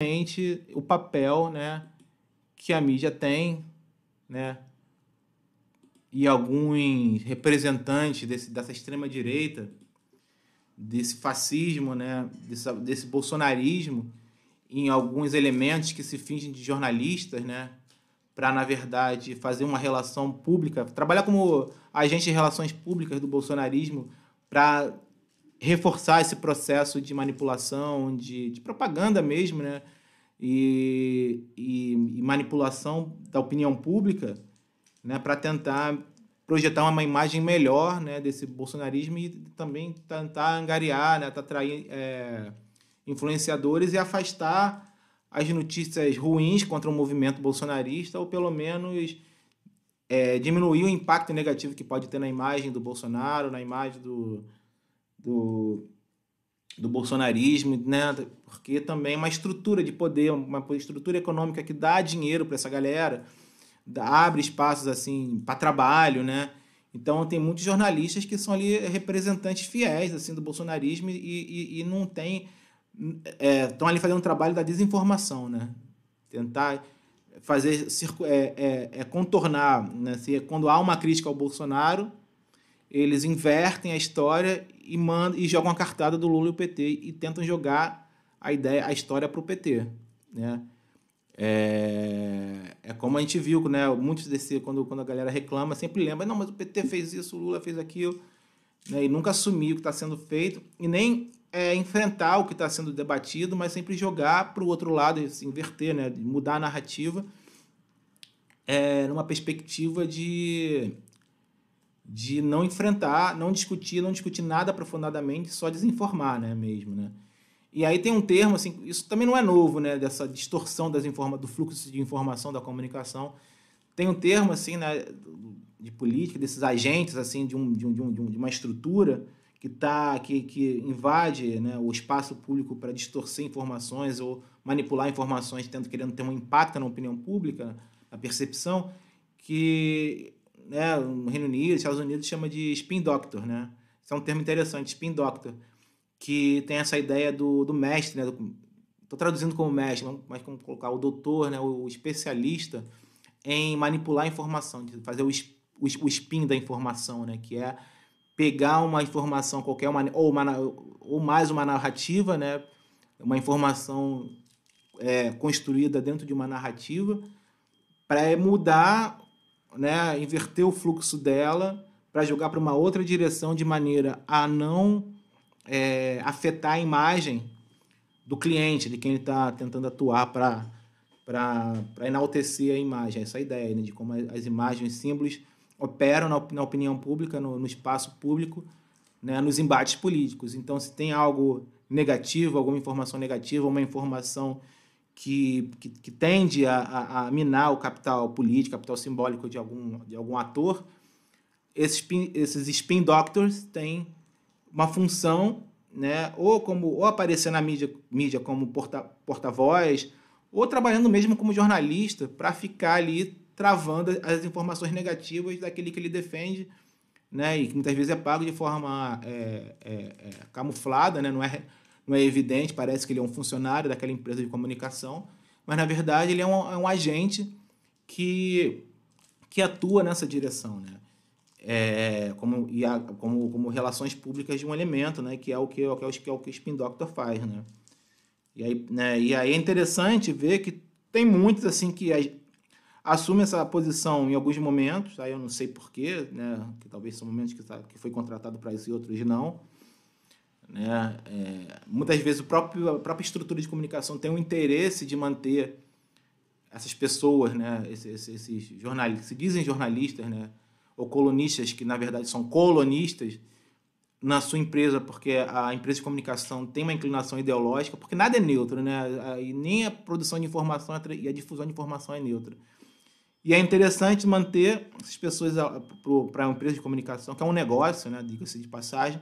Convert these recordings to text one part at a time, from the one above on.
realmente o papel né, que a mídia tem, né, e alguns representantes desse, dessa extrema-direita, desse fascismo, né, desse, desse bolsonarismo, em alguns elementos que se fingem de jornalistas, né, para, na verdade, fazer uma relação pública, trabalhar como agente de relações públicas do bolsonarismo para reforçar esse processo de manipulação, de, de propaganda mesmo, né? E, e, e manipulação da opinião pública, né? Para tentar projetar uma imagem melhor, né? Desse bolsonarismo e também tentar angariar, né? Tentar atrair é, influenciadores e afastar as notícias ruins contra o movimento bolsonarista ou pelo menos é, diminuir o impacto negativo que pode ter na imagem do Bolsonaro, na imagem do, do, do bolsonarismo, né? porque também uma estrutura de poder, uma estrutura econômica que dá dinheiro para essa galera, dá, abre espaços assim para trabalho, né? Então tem muitos jornalistas que são ali representantes fiéis assim do bolsonarismo e, e, e não tem estão é, ali fazendo um trabalho da desinformação, né? Tentar fazer é, é, é contornar, né? Se, é quando há uma crítica ao Bolsonaro, eles invertem a história e mandam e jogam a cartada do Lula e o PT e tentam jogar a ideia, a história para o PT, né? É, é como a gente viu, né? Muitos desse quando quando a galera reclama sempre lembra, não, mas o PT fez isso, o Lula fez aquilo, né? E nunca assumir o que está sendo feito e nem é, enfrentar o que está sendo debatido, mas sempre jogar para o outro lado, se inverter, né? Mudar a narrativa é, numa perspectiva de de não enfrentar, não discutir, não discutir nada aprofundadamente, só desinformar, né, mesmo, né? E aí tem um termo assim, isso também não é novo, né, dessa distorção das informa do fluxo de informação da comunicação. Tem um termo assim, né, de política desses agentes assim de, um, de, um, de, um, de uma estrutura que tá que, que invade, né, o espaço público para distorcer informações ou manipular informações, tendo querendo ter um impacto na opinião pública, na percepção que né, no Reino Unido, Estados Unidos, chama de spin doctor, né? Isso é um termo interessante, spin doctor, que tem essa ideia do, do mestre, né? Do, tô traduzindo como mestre, mas como colocar o doutor, né, o especialista em manipular a informação, de fazer o, o, o spin da informação, né, que é pegar uma informação qualquer uma, ou, uma, ou mais uma narrativa, né, uma informação é, construída dentro de uma narrativa para mudar né, inverter o fluxo dela para jogar para uma outra direção de maneira a não é, afetar a imagem do cliente, de quem ele está tentando atuar para para enaltecer a imagem, é essa ideia né, de como as imagens, e símbolos operam na, na opinião pública, no, no espaço público, né, nos embates políticos. Então, se tem algo negativo, alguma informação negativa, uma informação que, que, que tende a, a, a, minar o capital político, capital simbólico de algum, de algum ator, esses, esses spin doctors têm uma função, né, ou como ou aparecer na mídia, mídia como porta-voz, porta ou trabalhando mesmo como jornalista para ficar ali travando as informações negativas daquele que ele defende, né, e que muitas vezes é pago de forma é, é, é, camuflada, né, não é não é evidente, parece que ele é um funcionário daquela empresa de comunicação, mas na verdade ele é um, é um agente que, que atua nessa direção, né? É, como, e a, como, como relações públicas de um elemento, né? Que é o que, que, é o, que é o que o Spin Doctor faz, né? E aí, né? e aí é interessante ver que tem muitos assim que assumem essa posição em alguns momentos, aí eu não sei porquê, né? Que talvez são momentos que, tá, que foi contratado para isso e outros não né? É, muitas vezes o próprio, a própria estrutura de comunicação tem o interesse de manter essas pessoas, né? esses, esses jornalistas, se dizem jornalistas, né? ou colonistas, que na verdade são colonistas, na sua empresa, porque a empresa de comunicação tem uma inclinação ideológica, porque nada é neutro, né? E nem a produção de informação é e a difusão de informação é neutra. E é interessante manter essas pessoas para a empresa de comunicação, que é um negócio, né? Diga-se de passagem,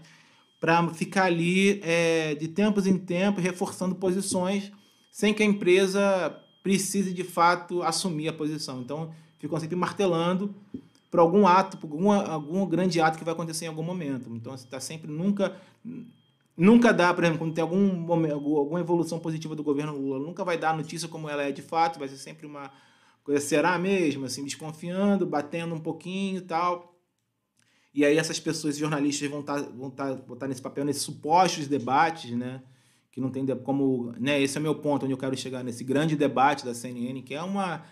para ficar ali é, de tempos em tempos reforçando posições sem que a empresa precise de fato assumir a posição. Então, ficam sempre martelando para algum ato, por algum, algum grande ato que vai acontecer em algum momento. Então, está assim, sempre nunca nunca dá, por exemplo, quando tem algum alguma evolução positiva do governo Lula, nunca vai dar a notícia como ela é de fato, vai ser sempre uma coisa será mesmo, assim, desconfiando, batendo um pouquinho, tal. E aí essas pessoas, jornalistas, vão estar tá, vão tá, botar tá nesse papel, nesses supostos debates, né? Que não tem de, como... Né, esse é meu ponto, onde eu quero chegar, nesse grande debate da CNN, que é uma...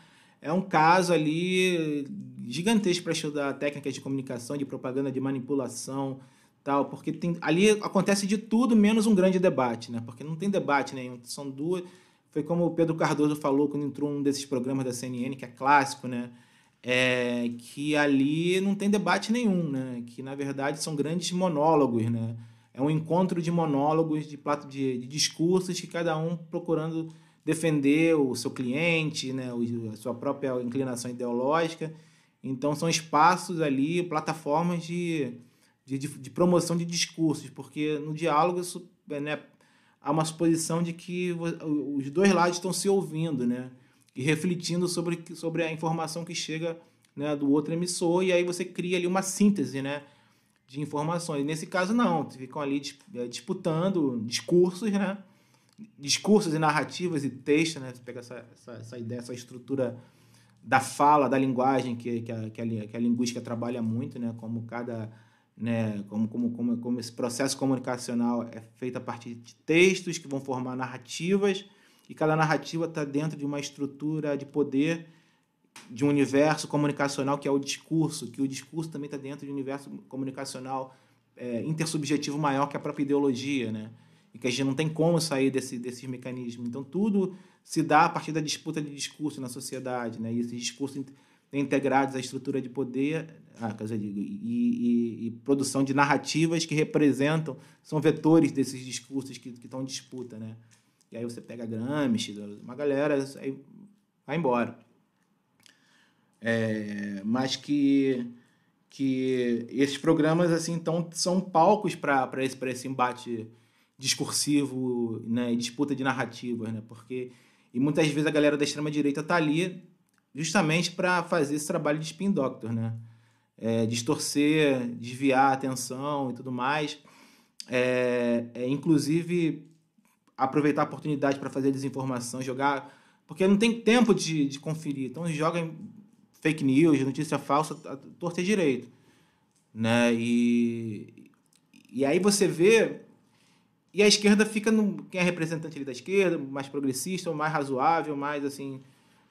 É um caso ali gigantesco para estudar técnicas de comunicação, de propaganda, de manipulação, tal, porque tem, ali acontece de tudo menos um grande debate, né? Porque não tem debate nenhum, são duas. Foi como o Pedro Cardoso falou quando entrou um desses programas da CNN, que é clássico, né? é, que ali não tem debate nenhum, né? que na verdade são grandes monólogos. Né? É um encontro de monólogos, de, de, de discursos que cada um procurando defender o seu cliente, né? a sua própria inclinação ideológica. Então, são espaços ali, plataformas de, de, de promoção de discursos, porque no diálogo isso, né, há uma suposição de que os dois lados estão se ouvindo, né? e refletindo sobre, sobre a informação que chega né, do outro emissor, e aí você cria ali uma síntese né, de informações. Nesse caso, não, ficam ali é, disputando discursos, né? discursos e narrativas e textos, né? Você pega essa, essa, essa, ideia, essa estrutura da fala, da linguagem que, que, a, que, a, que a linguística trabalha muito, né? Como cada né, como, como, como, como esse processo comunicacional é feito a partir de textos que vão formar narrativas e cada narrativa está dentro de uma estrutura de poder de um universo comunicacional que é o discurso, que o discurso também está dentro de um universo comunicacional é, intersubjetivo maior que a própria ideologia, né? E que a gente não tem como sair desse, desses mecanismos. Então, tudo se dá a partir da disputa de discurso na sociedade, né? E esses discursos integrados à estrutura de poder ah, dizer, e, e, e, produção de narrativas que representam, são vetores desses discursos que, que estão em disputa, né? E aí você pega Gramsci, uma galera, aí vai embora. É, mas que que esses programas assim então são palcos para esse para esse embate discursivo né e disputa de narrativas né porque e muitas vezes a galera da extrema direita tá ali justamente para fazer esse trabalho de spin doctor né é, distorcer desviar a atenção e tudo mais é, é inclusive aproveitar a oportunidade para fazer desinformação, jogar. Porque não tem tempo de, de conferir. Então joga fake news, notícia falsa, torcer direito. Né? E, e aí você vê. E a esquerda fica no. Quem é representante ali da esquerda, mais progressista, mais razoável, mais assim.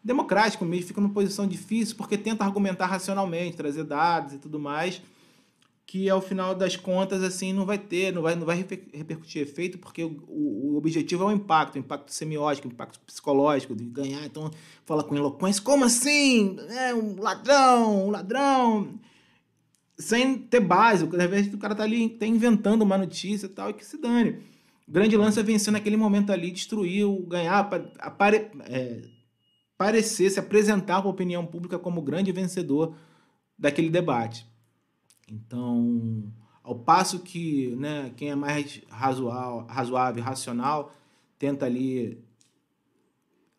Democrático mesmo, fica numa posição difícil porque tenta argumentar racionalmente, trazer dados e tudo mais que ao final das contas assim não vai ter, não vai, não vai repercutir efeito, porque o, o, objetivo é o impacto, o impacto semiótico, o impacto psicológico, de ganhar. Então, fala com eloquência, como assim? É um ladrão, um ladrão. Sem ter base, às vezes o cara tá ali tá inventando uma notícia e tal, e que se dane. O grande lance é vencer naquele momento ali, destruir, ganhar, apare, é, parecer, se apresentar para a opinião pública como grande vencedor daquele debate. Então, ao passo que né, quem é mais razoal, razoável, racional, tenta ali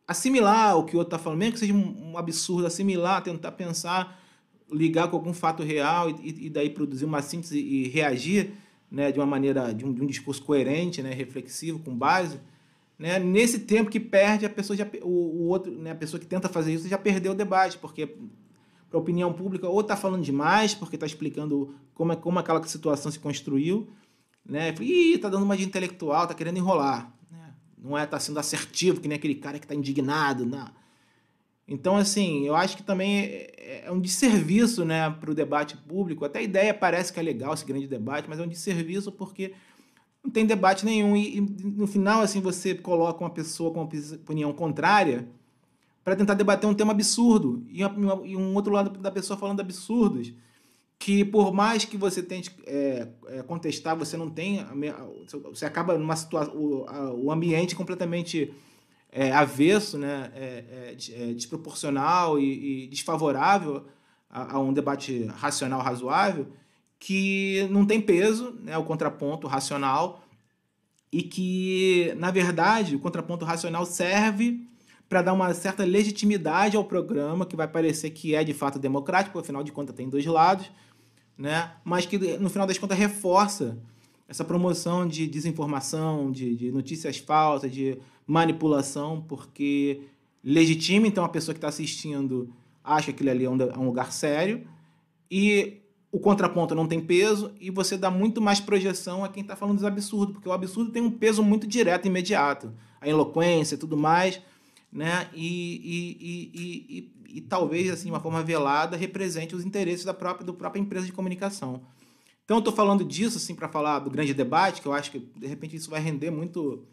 assimilar o que o outro está falando, mesmo que seja um absurdo, assimilar, tentar pensar, ligar com algum fato real e, e daí produzir uma síntese e reagir né, de uma maneira, de um, de um discurso coerente, né, reflexivo, com base. Né? Nesse tempo que perde, a pessoa já, o, o outro, né, a pessoa que tenta fazer isso já perdeu o debate, porque a opinião pública ou está falando demais, porque está explicando como, é, como aquela situação se construiu, né? Ih, tá dando uma de intelectual, tá querendo enrolar. Né? Não é, tá sendo assertivo, que nem aquele cara que tá indignado, não. Então, assim, eu acho que também é, é um desserviço né, para o debate público. Até a ideia parece que é legal esse grande debate, mas é um desserviço porque não tem debate nenhum. E, e no final, assim, você coloca uma pessoa com uma opinião contrária, para tentar debater um tema absurdo e, uma, e, um outro lado da pessoa falando absurdos que por mais que você tente é, é contestar você não tem você acaba numa situação o, o ambiente completamente é, avesso né é, é, é, desproporcional e, e desfavorável a, a, um debate racional razoável que não tem peso né o contraponto racional e que na verdade o contraponto racional serve para dar uma certa legitimidade ao programa, que vai parecer que é de fato democrático, afinal de contas tem dois lados, né? mas que no final das contas reforça essa promoção de desinformação, de, de notícias falsas, de manipulação, porque legitima então a pessoa que está assistindo acha que aquilo ali é um, é um lugar sério e o contraponto não tem peso e você dá muito mais projeção a quem está falando dos absurdos, porque o absurdo tem um peso muito direto, e imediato. A eloquência e tudo mais né? E, e, e, e, talvez, assim, de uma forma velada, represente os interesses da própria, do própria empresa de comunicação. Então, eu estou falando disso, assim, para falar do grande debate, que eu acho que, de repente, isso vai render muito,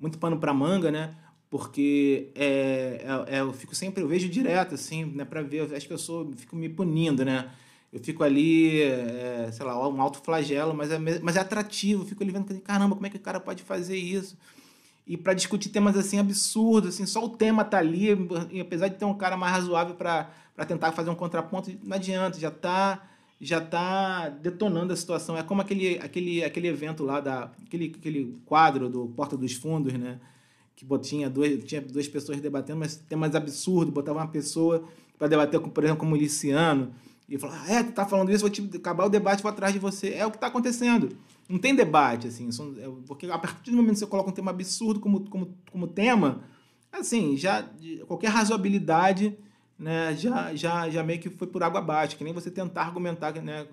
muito pano para manga, né? Porque é, é, é, eu fico sempre, eu vejo direto, assim, né, para ver, acho que eu sou, fico me punindo, né? Eu fico ali, é, sei lá, um alto flagelo, mas é, mas é atrativo, fico ali vendo, caramba, como é que o cara pode fazer isso? e para discutir temas assim absurdos, assim, só o tema tá ali, e apesar de ter um cara mais razoável para tentar fazer um contraponto, não adianta, já tá já tá detonando a situação. É como aquele aquele aquele evento lá da aquele, aquele quadro do Porta dos Fundos, né? Que botinha dois, tinha duas pessoas debatendo, mas temas absurdos, botava uma pessoa para debater, por exemplo, como o Miliciano, e falava, ah, é, tu tá falando isso, vou te acabar o debate, vou atrás de você. É o que tá acontecendo. Não tem debate, assim. São, é, porque a partir do momento que você coloca um tema absurdo como, como, como tema, assim, já qualquer razoabilidade né, já, já, já meio que foi por água abaixo. Que nem você tentar argumentar, né?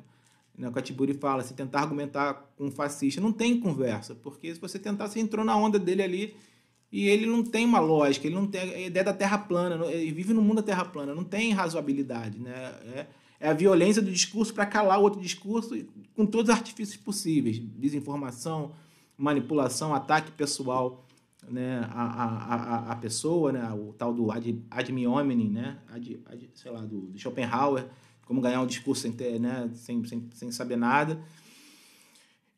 né o Catiburi fala, se tentar argumentar com um fascista, não tem conversa. Porque se você tentar, você entrou na onda dele ali e ele não tem uma lógica, ele não tem a ideia da terra plana, ele vive no mundo da terra plana, não tem razoabilidade, né? É, é a violência do discurso para calar o outro discurso com todos os artifícios possíveis desinformação, manipulação, ataque pessoal né, a, a, a, pessoa, né, o tal do ad, ad hominem, né, ad, ad, sei lá, do, do, Schopenhauer, como ganhar um discurso sem, ter, né, sem, sem, sem saber nada.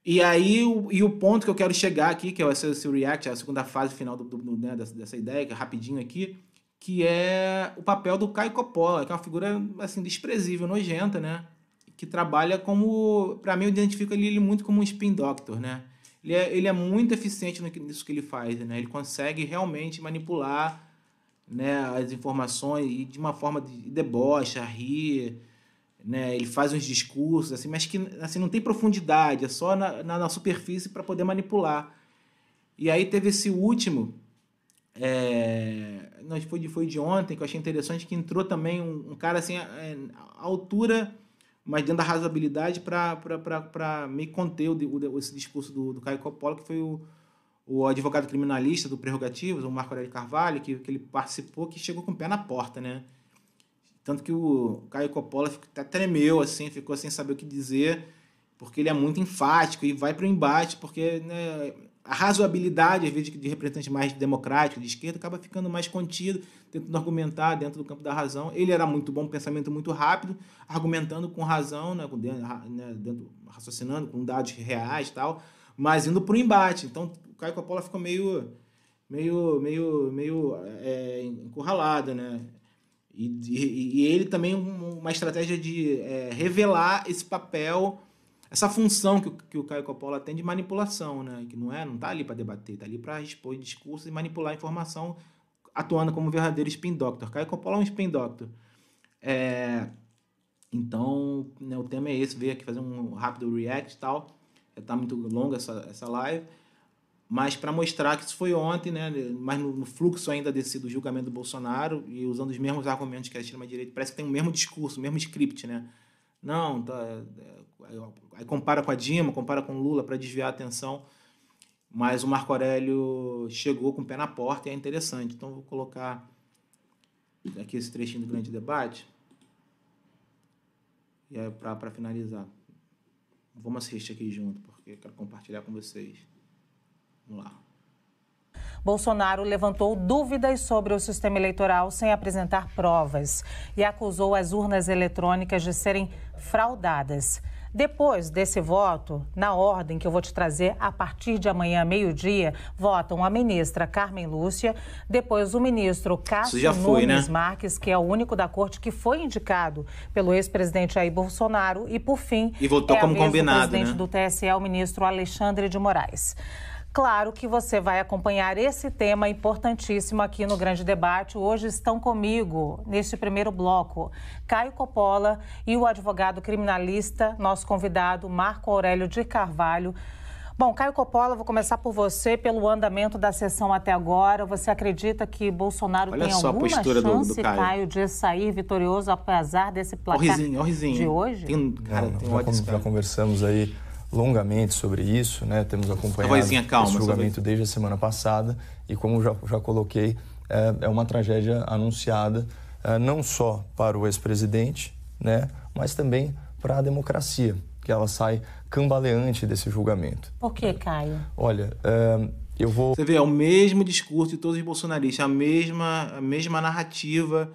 E aí, o, e o ponto que eu quero chegar aqui, que é esse, esse react, a segunda fase final do, do né, dessa, dessa ideia, que é rapidinho aqui, que é o papel do Caio Coppola, que é uma figura assim desprezível, nojenta, né? Que trabalha como, para mim eu identifico ele, muito como um spin doctor, né? Ele é, ele é muito eficiente nisso que ele faz, né? Ele consegue realmente manipular né, as informações e de uma forma de debocha, rir, né? Ele faz uns discursos assim, mas que assim não tem profundidade, é só na, na, na superfície para poder manipular. E aí teve esse último é, nós foi, foi de ontem, que eu achei interessante, que entrou também um, um cara assim, a, é, a, altura, mas dentro da razoabilidade, para meio conter o, o, esse discurso do, do Caio Coppola, que foi o, o advogado criminalista do prerrogativos o Marco Aurélio Carvalho, que, que ele participou, que chegou com o pé na porta, né? Tanto que o Caio Coppola até tremeu, assim, ficou sem saber o que dizer, porque ele é muito enfático e vai para o embate, porque né, a razoabilidade, às vezes, de representantes mais democráticos, de esquerda, acaba ficando mais contido, tentando argumentar dentro do campo da razão. Ele era muito bom, pensamento muito rápido, argumentando com razão, né, com né, dentro, raciocinando com dados reais e tal, mas indo para o embate. Então, o Caio Coppola ficou meio, meio, meio, meio é, encurralado, né? E, e, e, ele também uma estratégia de é, revelar esse papel essa função que, que o Caio Coppola tem de manipulação, né? Que não é, não tá ali para debater, tá ali para expor discursos e manipular informação, atuando como verdadeiro spin doctor. Caio Coppola é um spin doctor. É, então, né, o tema é esse, veio aqui fazer um rápido react e tal. Já tá muito longa essa, essa live. Mas para mostrar que isso foi ontem, né? Mas no, no, fluxo ainda desse do julgamento do Bolsonaro e usando os mesmos argumentos que a extrema-direita, parece que tem o mesmo discurso, o mesmo script, né? Não, tá, é, é, Aí compara com a Dima, compara com o Lula para desviar a atenção. Mas o Marco Aurélio chegou com o pé na porta e é interessante. Então vou colocar aqui esse trechinho do grande debate. E aí para finalizar. Vamos assistir aqui junto, porque eu quero compartilhar com vocês. Vamos lá. Bolsonaro levantou dúvidas sobre o sistema eleitoral sem apresentar provas e acusou as urnas eletrônicas de serem fraudadas. Depois desse voto, na ordem que eu vou te trazer, a partir de amanhã, meio-dia, votam a ministra Carmen Lúcia, depois o ministro Cássio foi, Nunes né? Marques, que é o único da corte que foi indicado pelo ex-presidente Jair Bolsonaro, e por fim, e votou é como combinado, presidente né? do TSE, o ministro Alexandre de Moraes. Claro que você vai acompanhar esse tema importantíssimo aqui no Grande Debate. Hoje estão comigo, neste primeiro bloco, Caio Coppola e o advogado criminalista, nosso convidado, Marco Aurélio de Carvalho. Bom, Caio Coppola, vou começar por você, pelo andamento da sessão até agora. Você acredita que Bolsonaro Olha tem alguma chance, do, do Caio. Caio. de sair vitorioso apesar desse placar o o de hoje? Tem, cara, Não, tem já, já conversamos aí longamente sobre isso, né? Temos acompanhado vozinha, calma, esse julgamento desde a semana passada e como já, já coloquei, é, é uma tragédia anunciada é, não só para o ex-presidente, né? Mas também para a democracia, que ela sai cambaleante desse julgamento. Por que, Caio? Olha, é, eu vou... Você vê, é o mesmo discurso de todos os bolsonaristas, a mesma, a mesma narrativa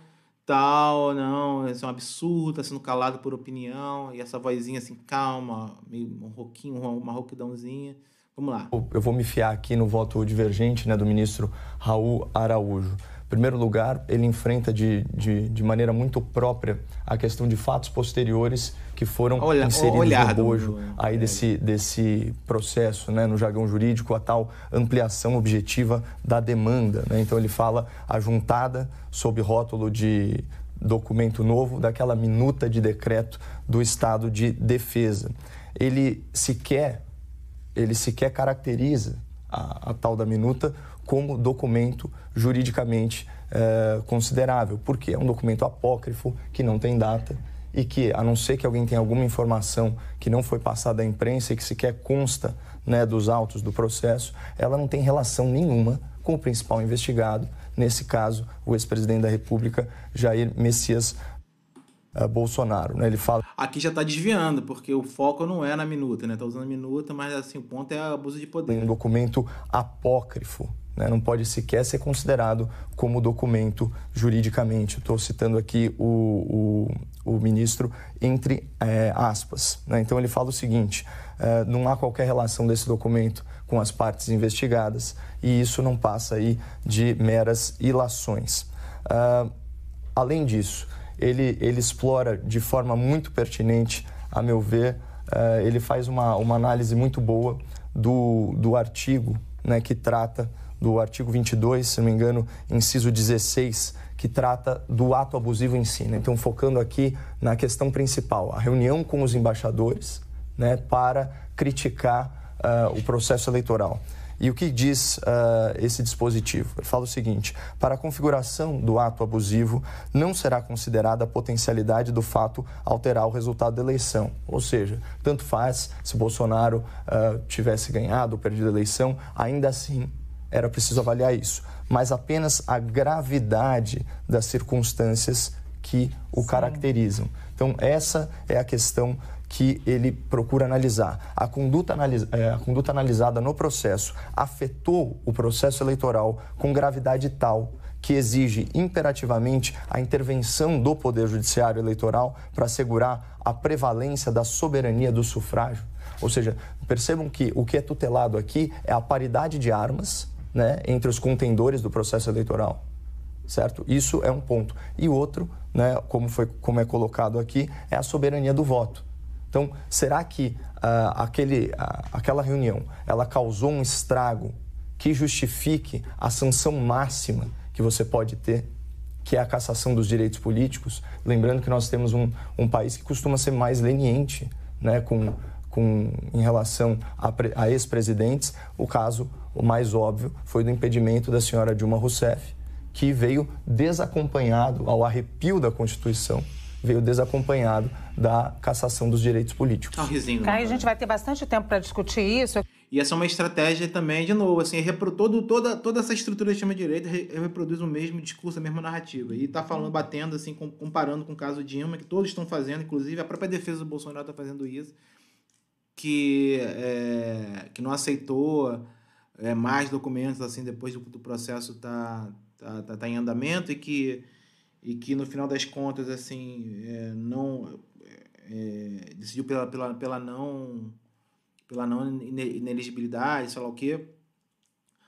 tal, não, isso é um absurdo, tá sendo calado por opinião, e essa vozinha assim, calma, meio um roquinho, uma roquidãozinha. Vamos lá. Eu vou me fiar aqui no voto divergente né, do ministro Raul Araújo. Em primeiro lugar, ele enfrenta de, de, de maneira muito própria a questão de fatos posteriores que foram Olha, inseridos olhado, no bojo aí é. desse, desse processo, né, no jargão jurídico, a tal ampliação objetiva da demanda. Né? Então ele fala a juntada sob rótulo de documento novo daquela minuta de decreto do estado de defesa. Ele sequer, ele sequer caracteriza a, a tal da minuta como documento juridicamente é, considerável, porque é um documento apócrifo que não tem data e que, a não ser que alguém tenha alguma informação que não foi passada à imprensa e que sequer consta né, dos autos do processo, ela não tem relação nenhuma com o principal investigado, nesse caso, o ex-presidente da República, Jair Messias uh, Bolsonaro. Né? Ele fala. Aqui já está desviando, porque o foco não é na minuta, né? Está usando a minuta, mas assim, o ponto é abuso de poder. Um documento apócrifo. Né? Não pode sequer ser considerado como documento juridicamente. Estou citando aqui o, o o ministro entre é, aspas. Né? Então ele fala o seguinte: é, não há qualquer relação desse documento com as partes investigadas e isso não passa aí de meras ilações. Ah, além disso, ele, ele explora de forma muito pertinente, a meu ver, eh, ele faz uma, uma análise muito boa do, do artigo né, que trata do artigo 22, se não me engano, inciso 16 que trata do ato abusivo em si. Né? Então, focando aqui na questão principal, a reunião com os embaixadores né, para criticar uh, o processo eleitoral. E o que diz uh, esse dispositivo? Ele fala o seguinte: para a configuração do ato abusivo, não será considerada a potencialidade do fato alterar o resultado da eleição. Ou seja, tanto faz se Bolsonaro uh, tivesse ganhado ou perdido a eleição, ainda assim era preciso avaliar isso, mas apenas a gravidade das circunstâncias que o Sim. caracterizam. Então, essa é a questão que ele procura analisar. A conduta, analis é, a conduta analisada no processo afetou o processo eleitoral com gravidade tal que exige imperativamente a intervenção do Poder Judiciário Eleitoral para assegurar a prevalência da soberania do sufrágio. Ou seja, percebam que o que é tutelado aqui é a paridade de armas né, entre os contendores do processo eleitoral. Certo? Isso é um ponto. E outro, né, como, foi, como é colocado aqui, é a soberania do voto. Então, será que uh, aquele, uh, aquela reunião ela causou um estrago que justifique a sanção máxima que você pode ter, que é a cassação dos direitos políticos? Lembrando que nós temos um, um país que costuma ser mais leniente né, com, com, em relação a, a ex-presidentes. O caso o mais óbvio foi do impedimento da senhora Dilma Rousseff, que veio desacompanhado ao arrepio da Constituição veio desacompanhado da cassação dos direitos políticos. Tá risinho, Caio, né, a gente vai ter bastante tempo para discutir isso. E essa é uma estratégia também, de novo, assim, todo, toda, toda essa estrutura de extrema-direita reproduz o mesmo discurso, a mesma narrativa. E está falando, batendo, assim, comparando com o caso Dilma, que todos estão fazendo, inclusive a própria defesa do Bolsonaro está fazendo isso, que, é, que não aceitou é, mais documentos assim depois do, do processo tá, tá, tá, tá, em andamento e que, e que no final das contas assim é, não é, é decidiu pela, pela, pela não pela não ineligibilidade, sei lá o quê.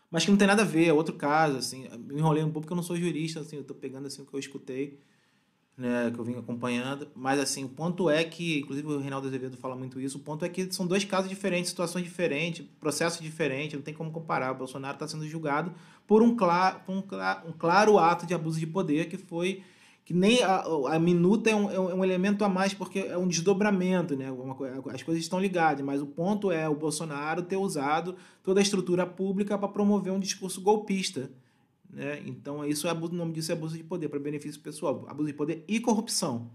Mas que não tem nada a ver, é outro caso, assim. Me enrolei um pouco porque eu não sou jurista, assim, eu tô pegando assim o que eu escutei né, que eu vim acompanhando. Mas assim, o ponto é que, inclusive o Reinaldo Azevedo fala muito isso, o ponto é que são dois casos diferentes, situações diferentes, processos diferentes, não tem como comparar. O Bolsonaro está sendo julgado por um, clara, por um, um, claro ato de abuso de poder que foi que nem a, a minuta é, é um, é um, elemento a mais porque é um desdobramento, né? Uma, as coisas estão ligadas, mas o ponto é o Bolsonaro ter usado toda a estrutura pública para promover um discurso golpista né? Então, isso é abuso, o nome disso é abuso de poder para benefício pessoal, abuso de poder e corrupção.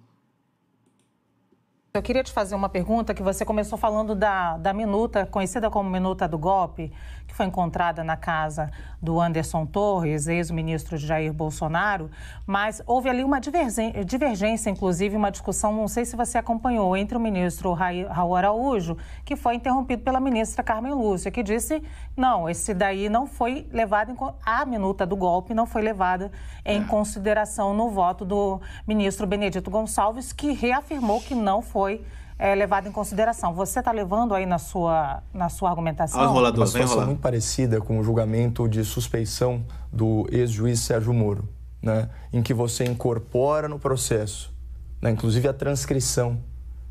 Eu queria te fazer uma pergunta que você começou falando da, da minuta, conhecida como minuta do golpe, que foi encontrada na casa do Anderson Torres, ex-ministro Jair Bolsonaro, mas houve ali uma divergência, inclusive uma discussão, não sei se você acompanhou, entre o ministro Raul Araújo, que foi interrompido pela ministra Carmen Lúcia, que disse, não, esse daí não foi levado, em, a minuta do golpe não foi levada em é. consideração no voto do ministro Benedito Gonçalves, que reafirmou que não foi foi é, levado em consideração. Você está levando aí na sua, na sua argumentação ah, uma situação muito parecida com o julgamento de suspeição do ex-juiz Sérgio Moro, né, em que você incorpora no processo, né, inclusive a transcrição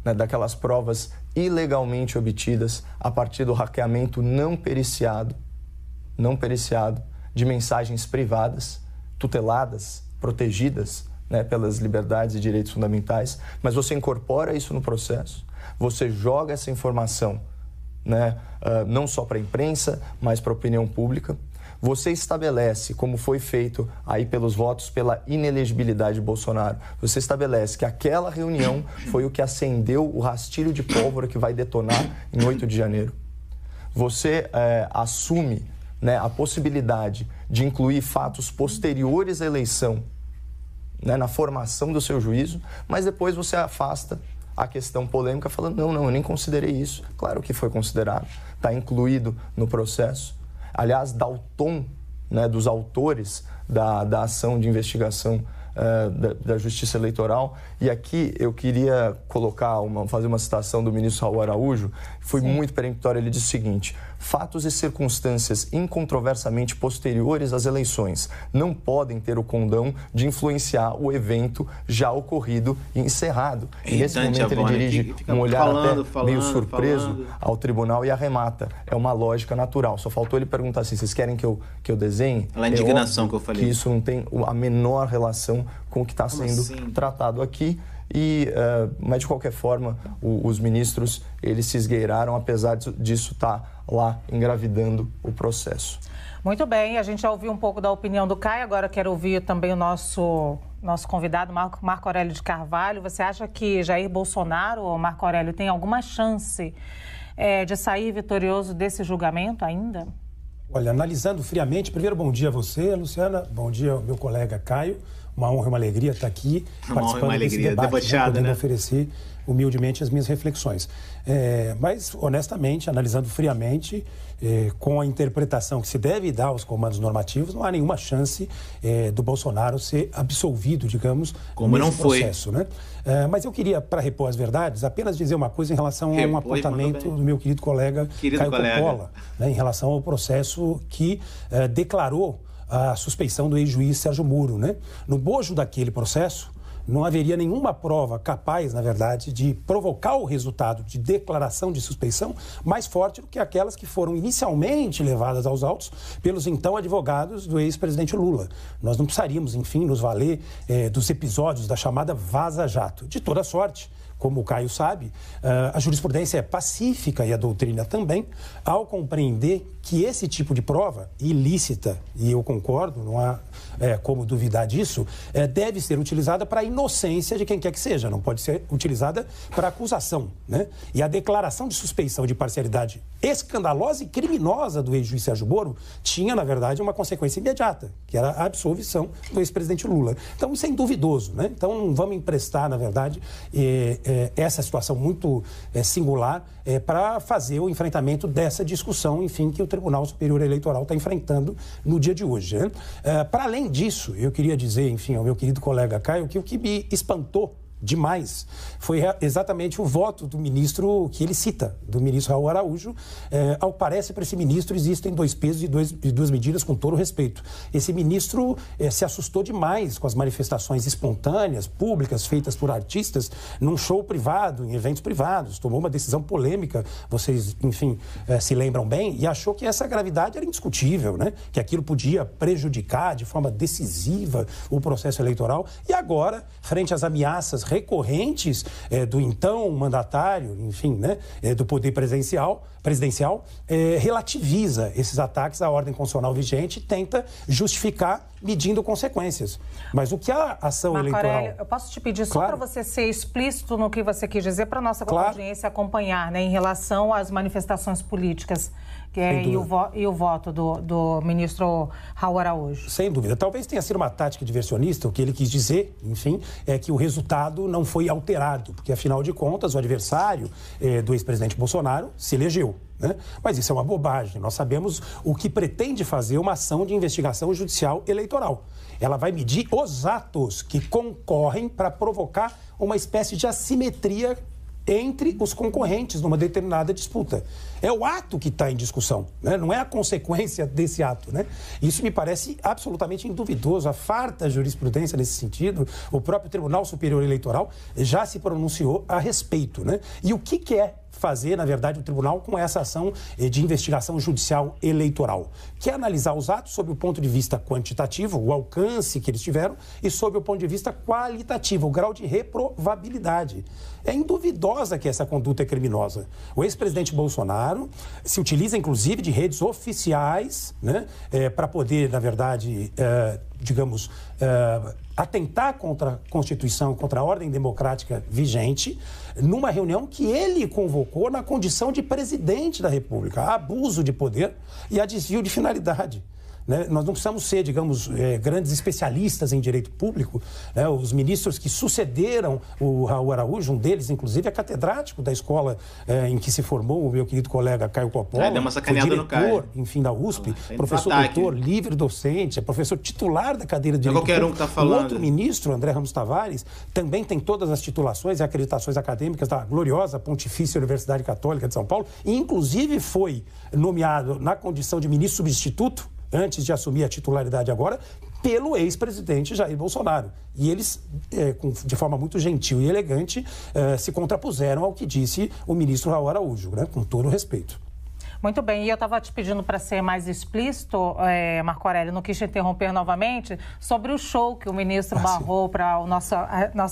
né, daquelas provas ilegalmente obtidas a partir do hackeamento não periciado, não periciado de mensagens privadas, tuteladas, protegidas né, pelas liberdades e direitos fundamentais, mas você incorpora isso no processo, você joga essa informação né, uh, não só para a imprensa, mas para a opinião pública. Você estabelece, como foi feito aí pelos votos pela inelegibilidade de Bolsonaro, você estabelece que aquela reunião foi o que acendeu o rastilho de pólvora que vai detonar em 8 de janeiro. Você eh, assume né, a possibilidade de incluir fatos posteriores à eleição né, na formação do seu juízo, mas depois você afasta a questão polêmica falando: não, não, eu nem considerei isso. Claro que foi considerado, está incluído no processo. Aliás, dá o tom né, dos autores da, da ação de investigação eh, da, da, Justiça Eleitoral. E aqui eu queria colocar uma, fazer uma citação do ministro Raul Araújo, foi Sim. muito peremptório. Ele disse o seguinte: fatos e circunstâncias incontroversamente posteriores às eleições não podem ter o condão de influenciar o evento já ocorrido e encerrado. E nesse momento ele dirige um olhar falando, até falando, meio surpreso falando. ao tribunal e arremata. É uma lógica natural. Só faltou ele perguntar assim: vocês querem que eu, que eu desenhe? Ela é indignação que eu falei. Que isso não tem a menor relação com o que está sendo assim? tratado aqui. E, uh, mas de qualquer forma, o, os ministros eles se esgueiraram, apesar disso estar tá lá engravidando o processo. Muito bem, a gente já ouviu um pouco da opinião do Caio, agora quero ouvir também o nosso, nosso convidado, Marco, Marco Aurélio de Carvalho. Você acha que Jair Bolsonaro ou Marco Aurélio tem alguma chance é, de sair vitorioso desse julgamento ainda? Olha, analisando friamente, primeiro bom dia a você, Luciana, bom dia ao meu colega Caio, uma honra e uma alegria estar aqui uma participando uma alegria, desse debate, né, podendo né? oferecer humildemente as minhas reflexões. É, mas, honestamente, analisando friamente, é, com a interpretação que se deve dar aos comandos normativos, não há nenhuma chance é, do Bolsonaro ser absolvido, digamos, como não foi. Processo, né? É, mas eu queria, para repor as verdades, apenas dizer uma coisa em relação repor, a um apontamento do meu querido colega querido Caio colega. Coppola, né, em relação ao processo que é, declarou a suspeição do ex-juiz Sérgio Muro. Né? No bojo daquele processo, não haveria nenhuma prova capaz, na verdade, de provocar o resultado de declaração de suspeição mais forte do que aquelas que foram inicialmente levadas aos autos pelos então advogados do ex-presidente Lula. Nós não precisaríamos, enfim, nos valer eh, dos episódios da chamada Vaza Jato. De toda sorte, como o Caio sabe, ah, a jurisprudência é pacífica e a doutrina também, ao compreender que esse tipo de prova, ilícita, e eu concordo, não há é, como duvidar disso, é, deve ser utilizada para a inocência de quem quer que seja, não pode ser utilizada para acusação. Né? E a declaração de suspeição de parcialidade escandalosa e criminosa do ex-juiz Sérgio Moro tinha, na verdade, uma consequência imediata, que era a absolvição do ex-presidente Lula. Então, isso é duvidoso, né? Então, não vamos emprestar, na verdade, eh, eh, essa situação muito eh, singular para fazer o enfrentamento dessa discussão, enfim, que o Tribunal Superior Eleitoral está enfrentando no dia de hoje. Né? para além disso, eu queria dizer, enfim, ao meu querido colega Caio, que o que me espantou demais foi exatamente o voto do ministro que ele cita, do ministro Raul Araújo. É, ao parece, para esse ministro existem dois pesos e, dois, e duas medidas, com todo respeito. Esse ministro é, se assustou demais com as manifestações espontâneas, públicas, feitas por artistas, num show privado, em eventos privados. Tomou uma decisão polêmica, vocês, enfim, é, se lembram bem, e achou que essa gravidade era indiscutível, né? que aquilo podia prejudicar de forma decisiva o processo eleitoral. E agora, frente às ameaças recorrentes é, do então mandatário, enfim, né, é, do poder presidencial, presidencial é, relativiza esses ataques à ordem constitucional vigente e tenta justificar medindo consequências. Mas o que a ação Marco eleitoral... Aurélio, eu posso te pedir claro. só para você ser explícito no que você quis dizer para a nossa claro. audiência acompanhar né, em relação às manifestações políticas que é e o, e o, voto do, do ministro Raul Araújo. Sem dúvida. Talvez tenha sido uma tática diversionista, o que ele quis dizer, enfim, é que o resultado não foi alterado, porque afinal de contas o adversário eh, do ex-presidente Bolsonaro se elegeu. Né? Mas isso é uma bobagem. Nós sabemos o que pretende fazer uma ação de investigação judicial eleitoral. Ela vai medir os atos que concorrem para provocar uma espécie de assimetria entre os concorrentes numa determinada disputa. É o ato que está em discussão, né? não é a consequência desse ato. Né? Isso me parece absolutamente duvidoso. A farta jurisprudência nesse sentido, o próprio Tribunal Superior Eleitoral já se pronunciou a respeito. Né? E o que, que é fazer, na verdade, o tribunal com essa ação de investigação judicial eleitoral, que é analisar os atos sob o ponto de vista quantitativo, o alcance que eles tiveram, e sob o ponto de vista qualitativo, o grau de reprovabilidade. É induvidosa que essa conduta é criminosa. O ex-presidente Bolsonaro se utiliza, inclusive, de redes oficiais né, é, para poder, na verdade, é, digamos, é, atentar contra a Constituição, contra a ordem democrática vigente, numa reunião que ele convocou na condição de presidente da República. Abuso de poder e a desvio de finalidade. Né? Nós não precisamos ser, digamos, é, grandes especialistas em direito público. Né? Os ministros que sucederam o Raul Araújo, um deles, inclusive, é catedrático da escola é, em que se formou o meu querido colega Caio Coppola. É, deu uma sacaneada diretor, no Caio. enfim, da USP, lá, ah, professor doutor, livre docente, é professor titular da cadeira de é direito qualquer público. Um que está falando. O outro ministro, André Ramos Tavares, também tem todas as titulações e acreditações acadêmicas da gloriosa Pontifícia Universidade Católica de São Paulo, e inclusive foi nomeado na condição de ministro substituto antes de assumir a titularidade agora, pelo ex-presidente Jair Bolsonaro. E eles, é, de forma muito gentil e elegante, é, se contrapuseram ao que disse o ministro Raul Araújo, né? com todo respeito. Muito bem, e eu estava te pedindo para ser mais explícito, é, Marco Aurélio, não quis te interromper novamente, sobre o show que o ministro ah, barrou para a nossa,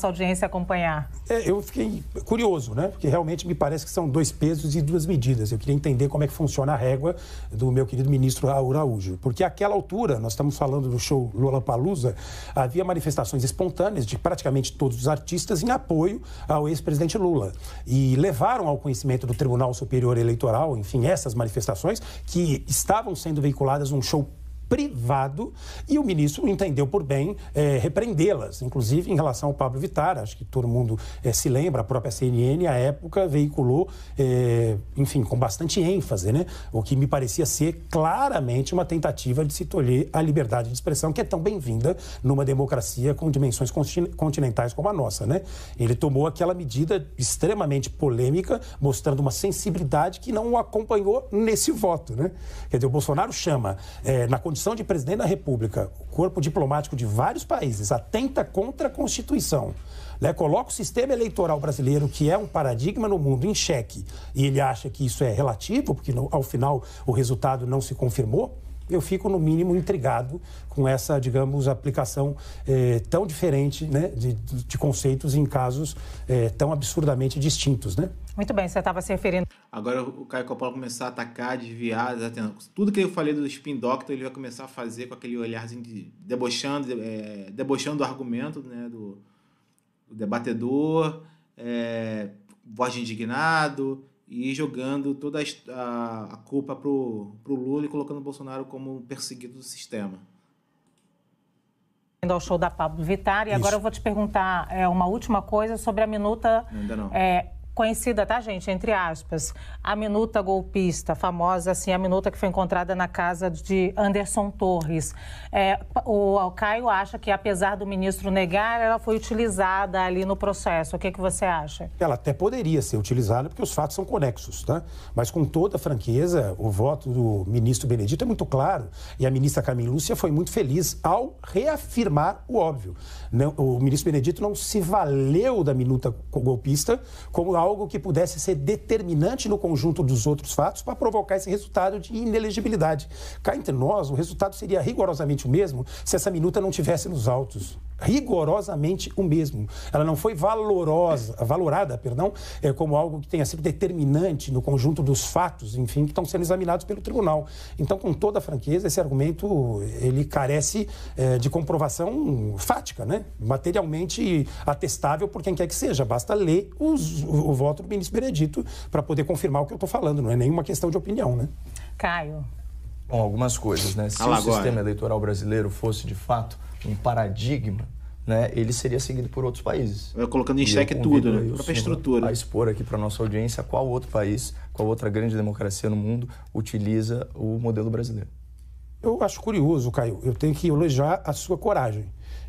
audiência acompanhar. É, eu fiquei curioso, né? Porque realmente me parece que são dois pesos e duas medidas. Eu queria entender como é que funciona a régua do meu querido ministro Raul Araújo. Porque àquela altura, nós estamos falando do show Lula Palusa, havia manifestações espontâneas de praticamente todos os artistas em apoio ao ex-presidente Lula. E levaram ao conhecimento do Tribunal Superior Eleitoral, enfim, essas manifestações manifestações que estavam sendo veiculadas num show privado e o ministro entendeu por bem é, repreendê-las, inclusive em relação ao Pablo Vittar. Acho que todo mundo é, se lembra, a própria CNN, à época, veiculou, é, enfim, com bastante ênfase, né? o que me parecia ser claramente uma tentativa de se tolher a liberdade de expressão, que é tão bem-vinda numa democracia com dimensões continentais como a nossa. Né? Ele tomou aquela medida extremamente polêmica, mostrando uma sensibilidade que não o acompanhou nesse voto. Né? Quer dizer, o Bolsonaro chama, na condição condição de presidente da República, o corpo diplomático de vários países atenta contra a Constituição, né, coloca o sistema eleitoral brasileiro, que é um paradigma no mundo, em xeque, e ele acha que isso é relativo, porque no, ao final o resultado não se confirmou, eu fico, no mínimo, intrigado com essa, digamos, aplicação eh, tão diferente né, de, de, conceitos em casos eh, tão absurdamente distintos. Né? Muito bem, você estava se referindo. Agora o Caio Coppola começar a atacar, desviar, desatendo. Tudo que eu falei do Spin Doctor, ele vai começar a fazer com aquele olharzinho de debochando, é, debochando do argumento né, do, do debatedor, é, voz de indignado, e jogando toda a, a culpa pro, pro Lula e colocando o Bolsonaro como perseguido do sistema. Indo ao show da Pablo Vittar, e Isso. agora eu vou te perguntar é, uma última coisa sobre a minuta. Ainda não. É, conhecida, tá, gente? Entre aspas, a minuta golpista, famosa assim, a minuta que foi encontrada na casa de Anderson Torres. É, o Caio acha que, apesar do ministro negar, ela foi utilizada ali no processo. O que, que você acha? Ela até poderia ser utilizada, porque os fatos são conexos, tá? Mas com toda franqueza, o voto do ministro Benedito é muito claro e a ministra Carmen Lúcia foi muito feliz ao reafirmar o óbvio. Não, o ministro Benedito não se valeu da minuta golpista como algo que pudesse ser determinante no conjunto dos outros fatos para provocar esse resultado de inelegibilidade. Cá entre nós, o resultado seria rigorosamente o mesmo se essa minuta não tivesse nos autos rigorosamente o mesmo. Ela não foi valorosa, valorada, perdão, é, como algo que tenha sido determinante no conjunto dos fatos, enfim, que estão sendo examinados pelo tribunal. Então, com toda franqueza, esse argumento ele carece é, de comprovação fática, né? materialmente atestável por quem quer que seja. Basta ler os, o, o voto do ministro Benedito para poder confirmar o que eu estou falando. Não é nenhuma questão de opinião, né? Caio. Bom, algumas coisas, né? Se o sistema eleitoral brasileiro fosse de fato um paradigma, né, ele seria seguido por outros países. Eu colocando em xeque tudo, né? a própria estrutura. A expor aqui para nossa audiência qual outro país, qual outra grande democracia no mundo utiliza o modelo brasileiro. Eu acho curioso, Caio. Eu tenho que elogiar a sua coragem.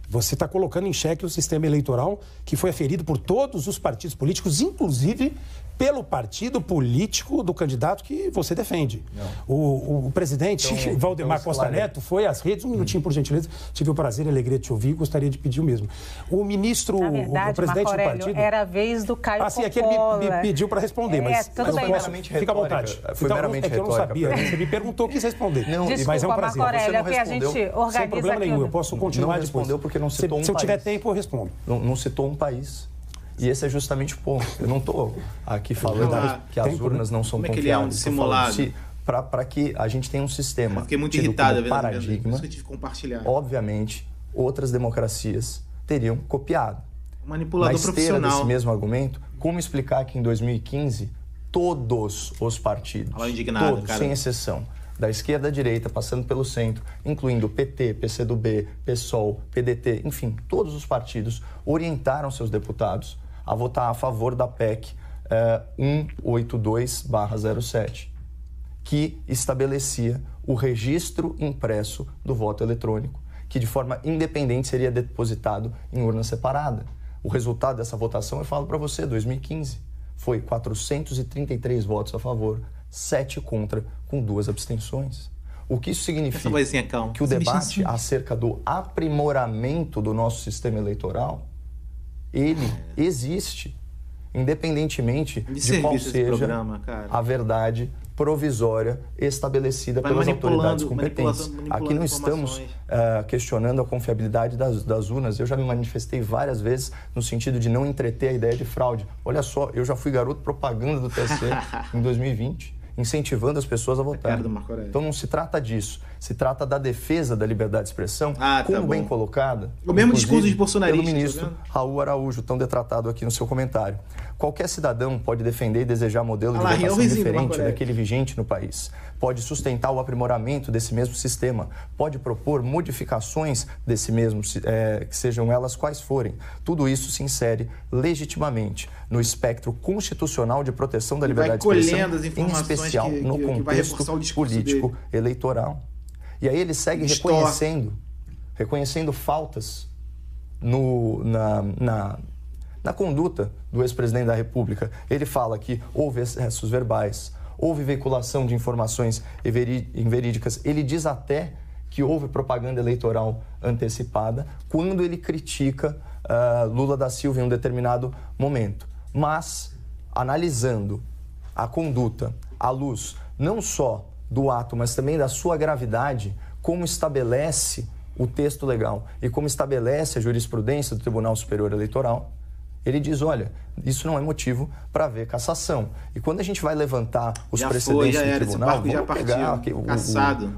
Você está colocando em xeque o sistema eleitoral que foi aferido por todos os partidos políticos, inclusive pelo partido político do candidato que você defende. O, o, presidente então, Valdemar então, Costa Neto foi às redes, um minutinho por gentileza, tive o prazer e a alegria de te ouvir, gostaria de pedir o mesmo. O ministro, verdade, o presidente Aurélio, do partido... era a vez do Caio Assim, aqui ele me, me pediu para responder, é, mas, tudo mas bem, posso, fica à vontade. Foi então, meramente é que eu não sabia, né? você me perguntou, quis responder. Não, Desculpa, mas é um prazer. Aurélio, você não respondeu, sem problema nenhum, eu posso continuar não depois. Porque porque não citou se, um país. Se eu tiver tempo, eu respondo. Não, não citou um país. E esse é justamente o ponto. Eu não estou aqui falando não, que as né? urnas não são Como é que ele é um dissimulado? Para que a gente tenha um sistema. Eu fiquei muito irritado vendo paradigma. Vendo, compartilhar. Obviamente, outras democracias teriam copiado. Manipulador Na desse mesmo argumento, como explicar que em 2015 todos os partidos, indignado, todos, cara. sem exceção, da esquerda à direita, passando pelo centro, incluindo PT, PCdoB, PSOL, PDT, enfim, todos os partidos orientaram seus deputados a votar a favor da PEC 182-07, eh, que estabelecia o registro impresso do voto eletrônico, que de forma independente seria depositado em urna separada. O resultado dessa votação, eu falo para você, 2015, foi 433 votos a favor, sete contra, com duas abstenções. O que isso significa? que o debate acerca do aprimoramento do nosso sistema eleitoral, ele é. existe, independentemente de, qual seja programa, a verdade provisória estabelecida Vai pelas autoridades competentes. Manipulando, manipulando Aqui não estamos uh, questionando a confiabilidade das, das urnas. Eu já me manifestei várias vezes no sentido de não entreter a ideia de fraude. Olha só, eu já fui garoto propaganda do TSE em 2020 incentivando as pessoas a votar. Então não se trata disso se trata da defesa da liberdade de expressão, ah, tá como tá bem colocada. O mesmo discurso de bolsonarista. Pelo tá ministro tá Raul Araújo, tão detratado aqui no seu comentário. Qualquer cidadão pode defender e desejar modelo ah de votação diferente daquele vigente no país. Pode sustentar o aprimoramento desse mesmo sistema. Pode propor modificações desse mesmo, é, que sejam elas quais forem. Tudo isso se insere legitimamente no espectro constitucional de proteção da e liberdade de expressão, em especial que, que, no contexto político dele. eleitoral. E aí ele segue Estou... reconhecendo, reconhecendo faltas no, na, na, na conduta do ex-presidente da República. Ele fala que houve excessos verbais, houve veiculação de informações inverídicas. Ele diz até que houve propaganda eleitoral antecipada quando ele critica uh, Lula da Silva em um determinado momento. Mas, analisando a conduta à luz não só do ato, mas também da sua gravidade, como estabelece o texto legal e como estabelece a jurisprudência do Tribunal Superior Eleitoral, ele diz: olha, isso não é motivo para haver cassação. E quando a gente vai levantar os já precedentes foi, já era, tribunal, vamos já pegar aqui, o, o,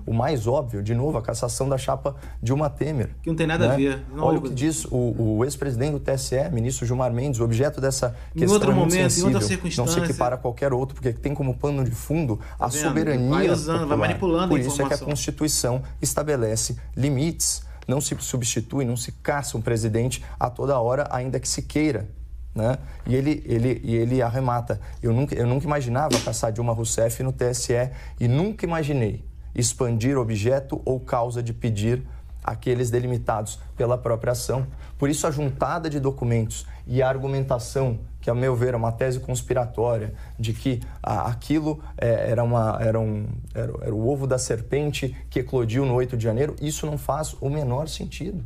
o, mais óbvio, de novo, a cassação da chapa Dilma Temer. Que não tem nada né? a ver. Não, Olha o que diz o, o ex-presidente do TSE, ministro Gilmar Mendes, o objeto dessa questão em outro é momento, sensível, em outra circunstância. não se equipara a qualquer outro, porque tem como pano de fundo a tá soberania vai usando, popular. vai manipulando Por isso é que a Constituição estabelece limites não se substitui, não se caça um presidente a toda hora, ainda que se queira né? E ele, ele, e ele arremata. Eu nunca, eu nunca imaginava caçar Dilma Rousseff no TSE e nunca imaginei expandir objeto ou causa de pedir aqueles delimitados pela própria ação. Por isso, a juntada de documentos e a argumentação, que, a meu ver, é uma tese conspiratória, de que aquilo é, era, uma, era, um, era, era o ovo da serpente que eclodiu no 8 de janeiro, isso não faz o menor sentido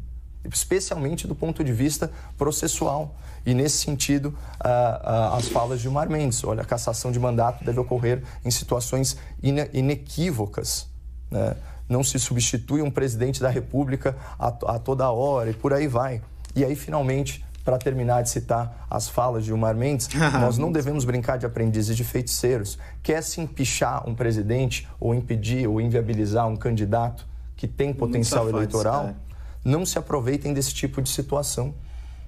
especialmente do ponto de vista processual. E nesse sentido, uh, uh, as falas de Omar Mendes, olha, a cassação de mandato deve ocorrer em situações inequívocas. Né? Não se substitui um presidente da República a, a toda hora e por aí vai. E aí, finalmente, para terminar de citar as falas de Omar Mendes, nós não devemos brincar de aprendizes de feiticeiros. Quer se empichar um presidente ou impedir ou inviabilizar um candidato que tem potencial safado, eleitoral? não se aproveitem desse tipo de situação.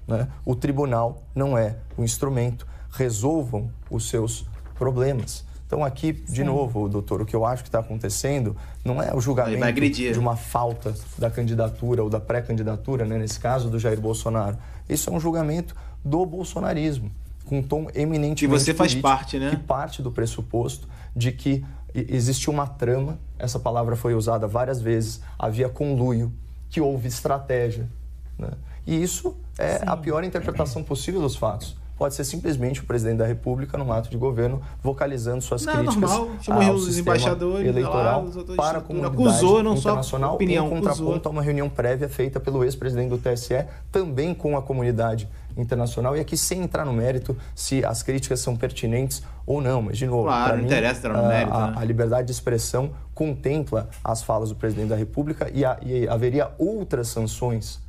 Né? O tribunal não é o um instrumento. Resolvam os seus problemas. Então, aqui, de Sim. novo, doutor, o que eu acho que está acontecendo não é o julgamento de uma falta da candidatura ou da pré-candidatura, né? nesse caso do Jair Bolsonaro. Isso é um julgamento do bolsonarismo, com um tom eminentemente. E você faz político, parte, né? Que parte do pressuposto de que existe uma trama, essa palavra foi usada várias vezes, havia conluio que houve estratégia. Né? E isso é Sim. a pior interpretação possível dos fatos. Pode ser simplesmente o presidente da República, num ato de governo, vocalizando suas não, é críticas normal. ao os embaixadores, eleitoral lá, para a comunidade acusou, não internacional só opinião, em contraponto acusou. a uma reunião prévia feita pelo ex-presidente do TSE, também com a comunidade internacional. E aqui, sem entrar no mérito, se as críticas são pertinentes ou não. Mas, de novo, claro, mim, interessa ah, mérito. A, né? a, liberdade de expressão contempla as falas do presidente da República e, a, e haveria outras sanções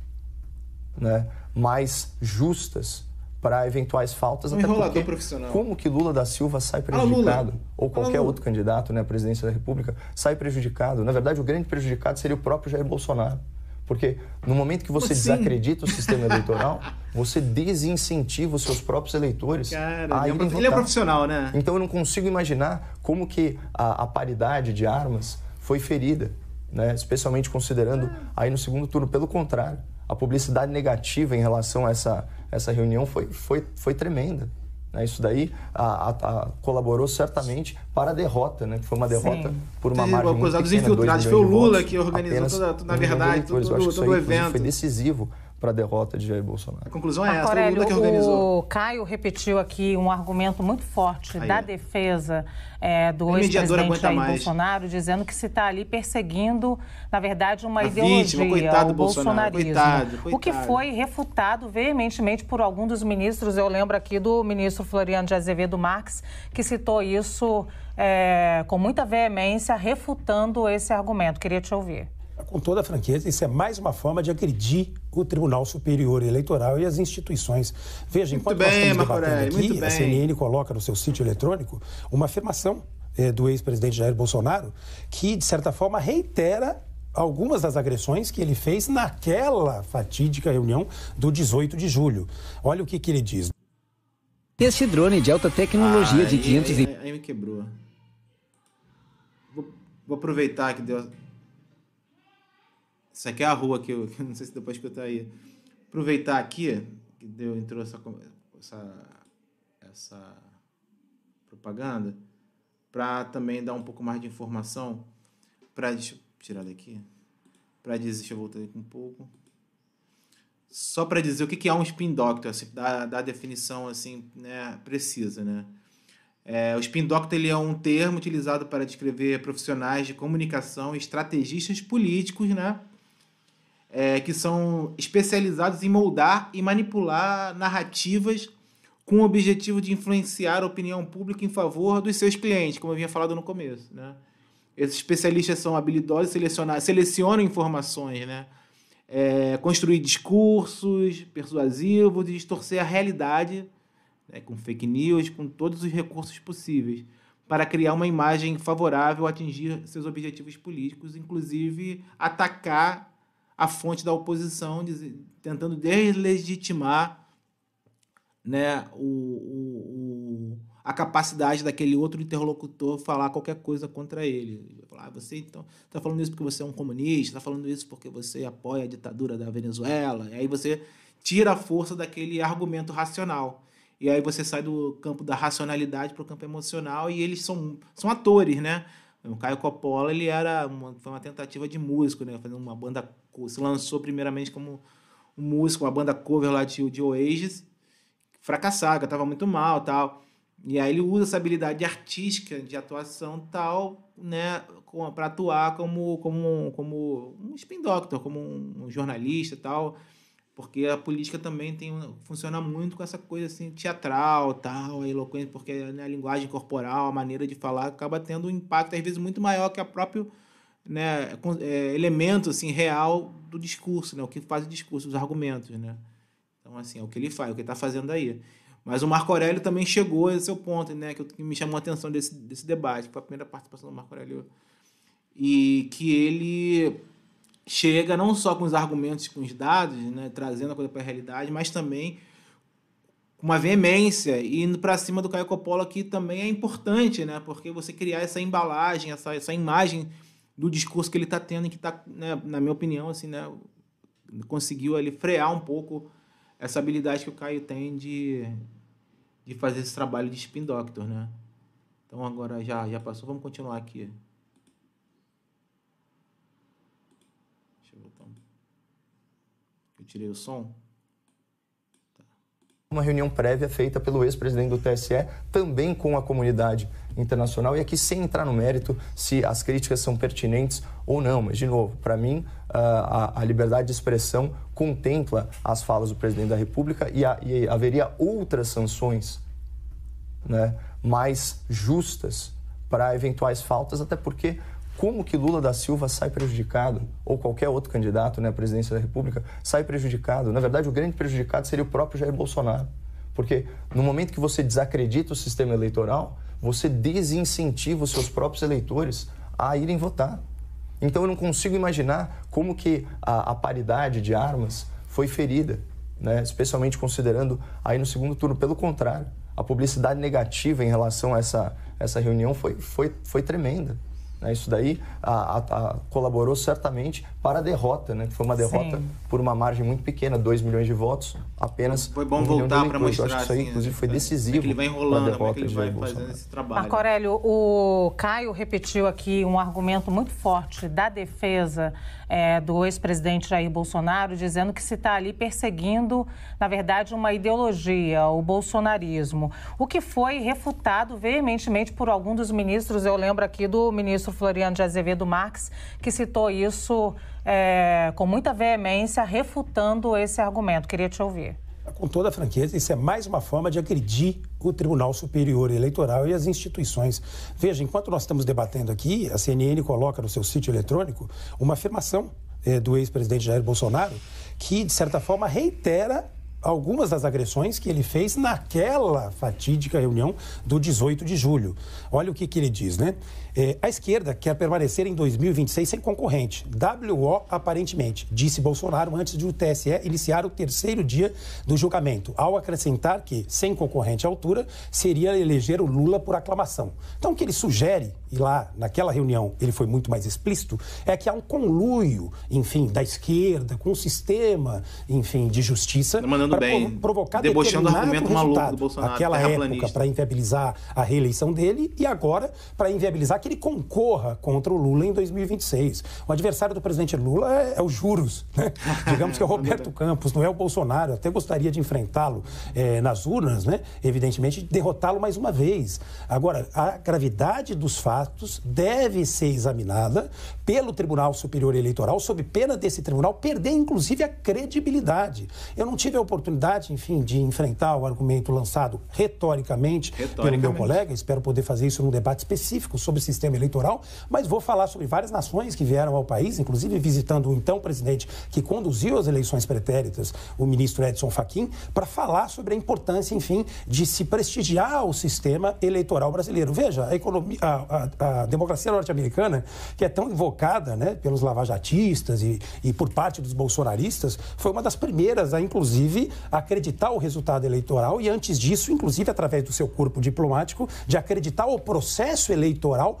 né, mais justas para eventuais faltas. Um até porque, profissional. Como que Lula da Silva sai prejudicado? ou qualquer outro candidato né, à presidência da República sai prejudicado? Na verdade, o grande prejudicado seria o próprio Jair Bolsonaro. Porque no momento que você assim? desacredita o sistema eleitoral, você desincentiva os seus próprios eleitores. Cara, a ele, é, ele é profissional, né? Então eu não consigo imaginar como que a, a paridade de armas foi ferida, né? especialmente considerando aí no segundo turno. Pelo contrário, a publicidade negativa em relação a essa, essa reunião foi, foi, foi tremenda. Né? Isso daí a, a, colaborou certamente para a derrota, né? que foi uma derrota Sim. por uma Tem margem uma infiltrados, foi o Lula que organizou toda, na verdade, todo, todo, todo o evento. Foi decisivo para a derrota de Jair Bolsonaro. A conclusão é essa, Aurélio, o que organizou. O Caio repetiu aqui um argumento muito forte Aí. da defesa é, do ex-presidente Jair mais. Bolsonaro, dizendo que se está ali perseguindo, na verdade, uma a ideologia, vítima, coitado o Bolsonaro, bolsonarismo. Coitado, coitado. O que foi refutado veementemente por algum dos ministros, eu lembro aqui do ministro Floriano de Azevedo Marques, que citou isso é, com muita veemência, refutando esse argumento. Queria te ouvir com toda a franqueza, isso é mais uma forma de agredir o Tribunal Superior Eleitoral e as instituições. Veja, muito enquanto bem, nós estamos debatendo aqui, a CNN coloca no seu sítio eletrônico uma afirmação eh, do ex-presidente Jair Bolsonaro que, de certa forma, reitera algumas das agressões que ele fez naquela fatídica reunião do 18 de julho. Olha o que, que ele diz. Este drone de alta tecnologia ah, de 500... Aí, aí, aí me quebrou. Vou, vou aproveitar que deu... Isso aqui é a rua que eu, não sei se depois que eu aí. Aproveitar aqui, que deu, entrou essa, essa, essa propaganda, para também dar um pouco mais de informação. Pra, deixa eu tirar daqui. Para dizer, deixa eu voltar aqui um pouco só para dizer o que é um spin doctor, assim, da, da definição assim, né, precisa, né? É, o spin doctor ele é um termo utilizado para descrever profissionais de comunicação, estrategistas políticos, né, é, que são especializados em moldar e manipular narrativas com o objetivo de influenciar a opinião pública em favor dos seus clientes, como eu vinha falado no começo. Né? Esses especialistas são habilidosos, selecionar, selecionam informações, né? É, construir discursos persuasivos, distorcer a realidade né, com fake news, com todos os recursos possíveis, para criar uma imagem favorável, atingir seus objetivos políticos, inclusive atacar a fonte da oposição, tentando deslegitimar né, o, o, o, a capacidade daquele outro interlocutor falar qualquer coisa contra ele. Falar, ah, você então está falando isso porque você é um comunista, está falando isso porque você apoia a ditadura da Venezuela. E aí você tira a força daquele argumento racional. E aí você sai do campo da racionalidade para o campo emocional e eles são, são atores, né? O Caio Coppola ele era uma, foi uma tentativa de músico, né? Fazer uma banda se lançou primeiramente como um músico, uma banda cover lá de, de Oasis, fracassado, tava muito mal tal. E aí ele usa essa habilidade artística de atuação tal, né, para atuar como, como, como um spin doctor, como um jornalista tal, porque a política também tem funciona muito com essa coisa assim teatral tal, eloquente, porque né, a linguagem corporal, a maneira de falar acaba tendo um impacto às vezes muito maior que a próprio né, é, elemento assim, real do discurso, né, o que faz o discurso, os argumentos. Né? Então, assim, é o que ele faz, é o que ele está fazendo aí. Mas o Marco Aurélio também chegou a esse seu ponto, né, que, me chamou a atenção desse, desse debate, foi a primeira participação do Marco Aurélio. E que ele chega não só com os argumentos, com os dados, né, trazendo a coisa para a realidade, mas também com uma veemência e indo para cima do Caio Coppola, que também é importante, né, porque você criar essa embalagem, essa, essa imagem do discurso que ele está tendo e que está, né, na minha opinião, assim, né, conseguiu ele frear um pouco essa habilidade que o Caio tem de, de fazer esse trabalho de spin doctor, né? Então agora já, já passou, vamos continuar aqui. Deixa eu voltar. Eu tirei o som uma reunião prévia feita pelo ex-presidente do TSE, também com a comunidade internacional. E aqui, sem entrar no mérito se as críticas são pertinentes ou não, mas, de novo, para mim, ah, a, a, liberdade de expressão contempla as falas do presidente da República e, a, e haveria outras sanções né, mais justas para eventuais faltas, até porque como que Lula da Silva sai prejudicado, ou qualquer outro candidato né, à presidência da República sai prejudicado. Na verdade, o grande prejudicado seria o próprio Jair Bolsonaro. Porque no momento que você desacredita o sistema eleitoral, você desincentiva os seus próprios eleitores a irem votar. Então eu não consigo imaginar como que a, a paridade de armas foi ferida, né? especialmente considerando aí no segundo turno. Pelo contrário, a publicidade negativa em relação a essa, essa reunião foi, foi, foi tremenda. Né? Isso daí a, a, colaborou certamente para a derrota, né? foi uma derrota Sim. por uma margem muito pequena, 2 milhões de votos, apenas. Foi bom um voltar para mostrar. Eu acho que isso aí, assim, inclusive, foi decisivo. Né? É que ele vai enrolando, derrota como é ele vai fazendo esse trabalho. Marco Aurélio, o Caio repetiu aqui um argumento muito forte da defesa é, do ex-presidente Jair Bolsonaro, dizendo que se está ali perseguindo, na verdade, uma ideologia, o bolsonarismo, o que foi refutado veementemente por algum dos ministros. Eu lembro aqui do ministro Floriano de Azevedo Marques, que citou isso é, com muita veemência, refutando esse argumento. Queria te ouvir. Tá com toda a franqueza, isso é mais uma forma de agredir o Tribunal Superior Eleitoral e as instituições. Veja, enquanto nós estamos debatendo aqui, a CNN coloca no seu sítio eletrônico uma afirmação é, do ex-presidente Jair Bolsonaro que, de certa forma, reitera algumas das agressões que ele fez naquela fatídica reunião do 18 de julho. Olha o que, que ele diz, né? É, a esquerda quer permanecer em 2026 sem concorrente. WO aparentemente, disse Bolsonaro antes de o TSE iniciar o terceiro dia do julgamento, ao acrescentar que, sem concorrente à altura, seria eleger o Lula por aclamação. Então, o que ele sugere, e lá naquela reunião ele foi muito mais explícito, é que há um conluio, enfim, da esquerda com o sistema, enfim, de justiça Mandando para bem, provocar debochando determinado argumento resultado. Naquela época, para inviabilizar a reeleição dele e agora para inviabilizar que ele concorra contra o Lula em 2026. O adversário do presidente Lula é, é o juros, né? digamos que é o Roberto Campos, não é o Bolsonaro. Eu até gostaria de enfrentá-lo é, nas urnas, né? evidentemente, derrotá-lo mais uma vez. Agora, a gravidade dos fatos deve ser examinada pelo Tribunal Superior Eleitoral, sob pena desse tribunal perder, inclusive, a credibilidade. Eu não tive a oportunidade, enfim, de enfrentar o argumento lançado retoricamente, retoricamente. pelo meu colega, espero poder fazer isso num debate específico sobre esse sistema eleitoral, mas vou falar sobre várias nações que vieram ao país, inclusive visitando o então presidente que conduziu as eleições pretéritas, o ministro Edson Fachin, para falar sobre a importância, enfim, de se prestigiar o sistema eleitoral brasileiro. Veja, a, economia, a, a, a democracia norte-americana, que é tão invocada né, pelos lavajatistas e, e por parte dos bolsonaristas, foi uma das primeiras a, inclusive, acreditar o resultado eleitoral e, antes disso, inclusive através do seu corpo diplomático, de acreditar o processo eleitoral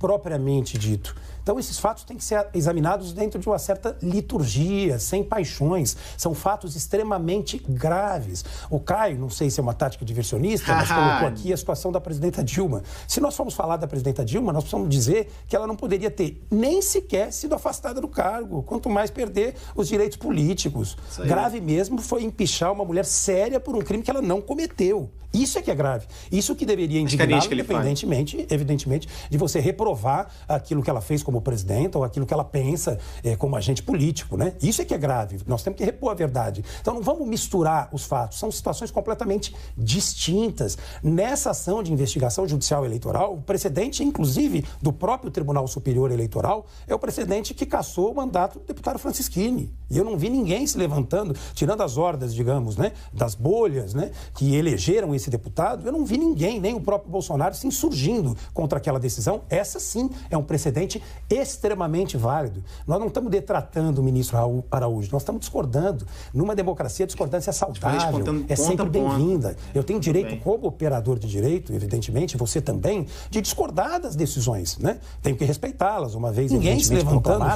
propriamente dito. Então, esses fatos têm que ser examinados dentro de uma certa liturgia, sem paixões. São fatos extremamente graves. O Caio, não sei se é uma tática diversionista, mas colocou aqui a situação da presidenta Dilma. Se nós formos falar da presidenta Dilma, nós precisamos dizer que ela não poderia ter nem sequer sido afastada do cargo, quanto mais perder os direitos políticos. Grave mesmo foi empichar uma mulher séria por um crime que ela não cometeu. Isso é que é grave. Isso que deveria é indicar, independentemente, evidentemente, de você reprovar reprovar aquilo que ela fez como presidenta ou aquilo que ela pensa eh, como agente político, né? Isso é que é grave. Nós temos que repor a verdade. Então não vamos misturar os fatos. São situações completamente distintas. Nessa ação de investigação judicial eleitoral, o precedente, inclusive, do próprio Tribunal Superior Eleitoral é o precedente que cassou o mandato do deputado Francisquini. E eu não vi ninguém se levantando, tirando as ordens, digamos, né, das bolhas, né, que elegeram esse deputado. Eu não vi ninguém, nem o próprio Bolsonaro, se insurgindo contra aquela decisão. Essa sim é um precedente extremamente válido. Nós não estamos detratando o ministro Araújo, nós estamos discordando. Numa democracia, a discordância é tipo, saudável, é sempre bem-vinda. Eu tenho direito, como operador de direito, evidentemente, você também, de discordar das decisões. Né? Tenho que respeitá-las, uma vez Ninguém se levantando, né?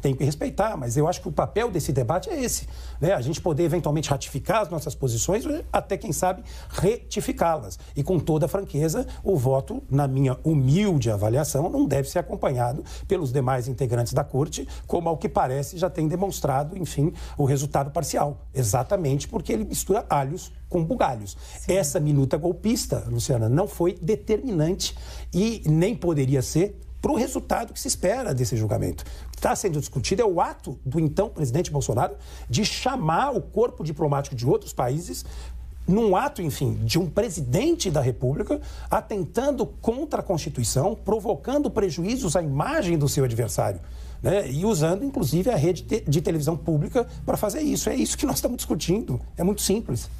Tenho que respeitar, mas eu acho que o papel desse debate é esse. Né? A gente poder eventualmente ratificar as nossas posições, né? até, quem sabe, retificá-las. E com toda franqueza, o voto, na minha humilde avaliação, decisão não deve ser acompanhado pelos demais integrantes da corte, como ao que parece já tem demonstrado, enfim, o resultado parcial. Exatamente porque ele mistura alhos com bugalhos. Sim. Essa minuta golpista, Luciana, não foi determinante e nem poderia ser para o resultado que se espera desse julgamento. O que está sendo discutido é o ato do então presidente Bolsonaro de chamar o corpo diplomático de outros países num ato, enfim, de um presidente da República atentando contra a Constituição, provocando prejuízos à imagem do seu adversário. Né? E usando, inclusive, a rede de televisão pública para fazer isso. É isso que nós estamos discutindo. É muito simples.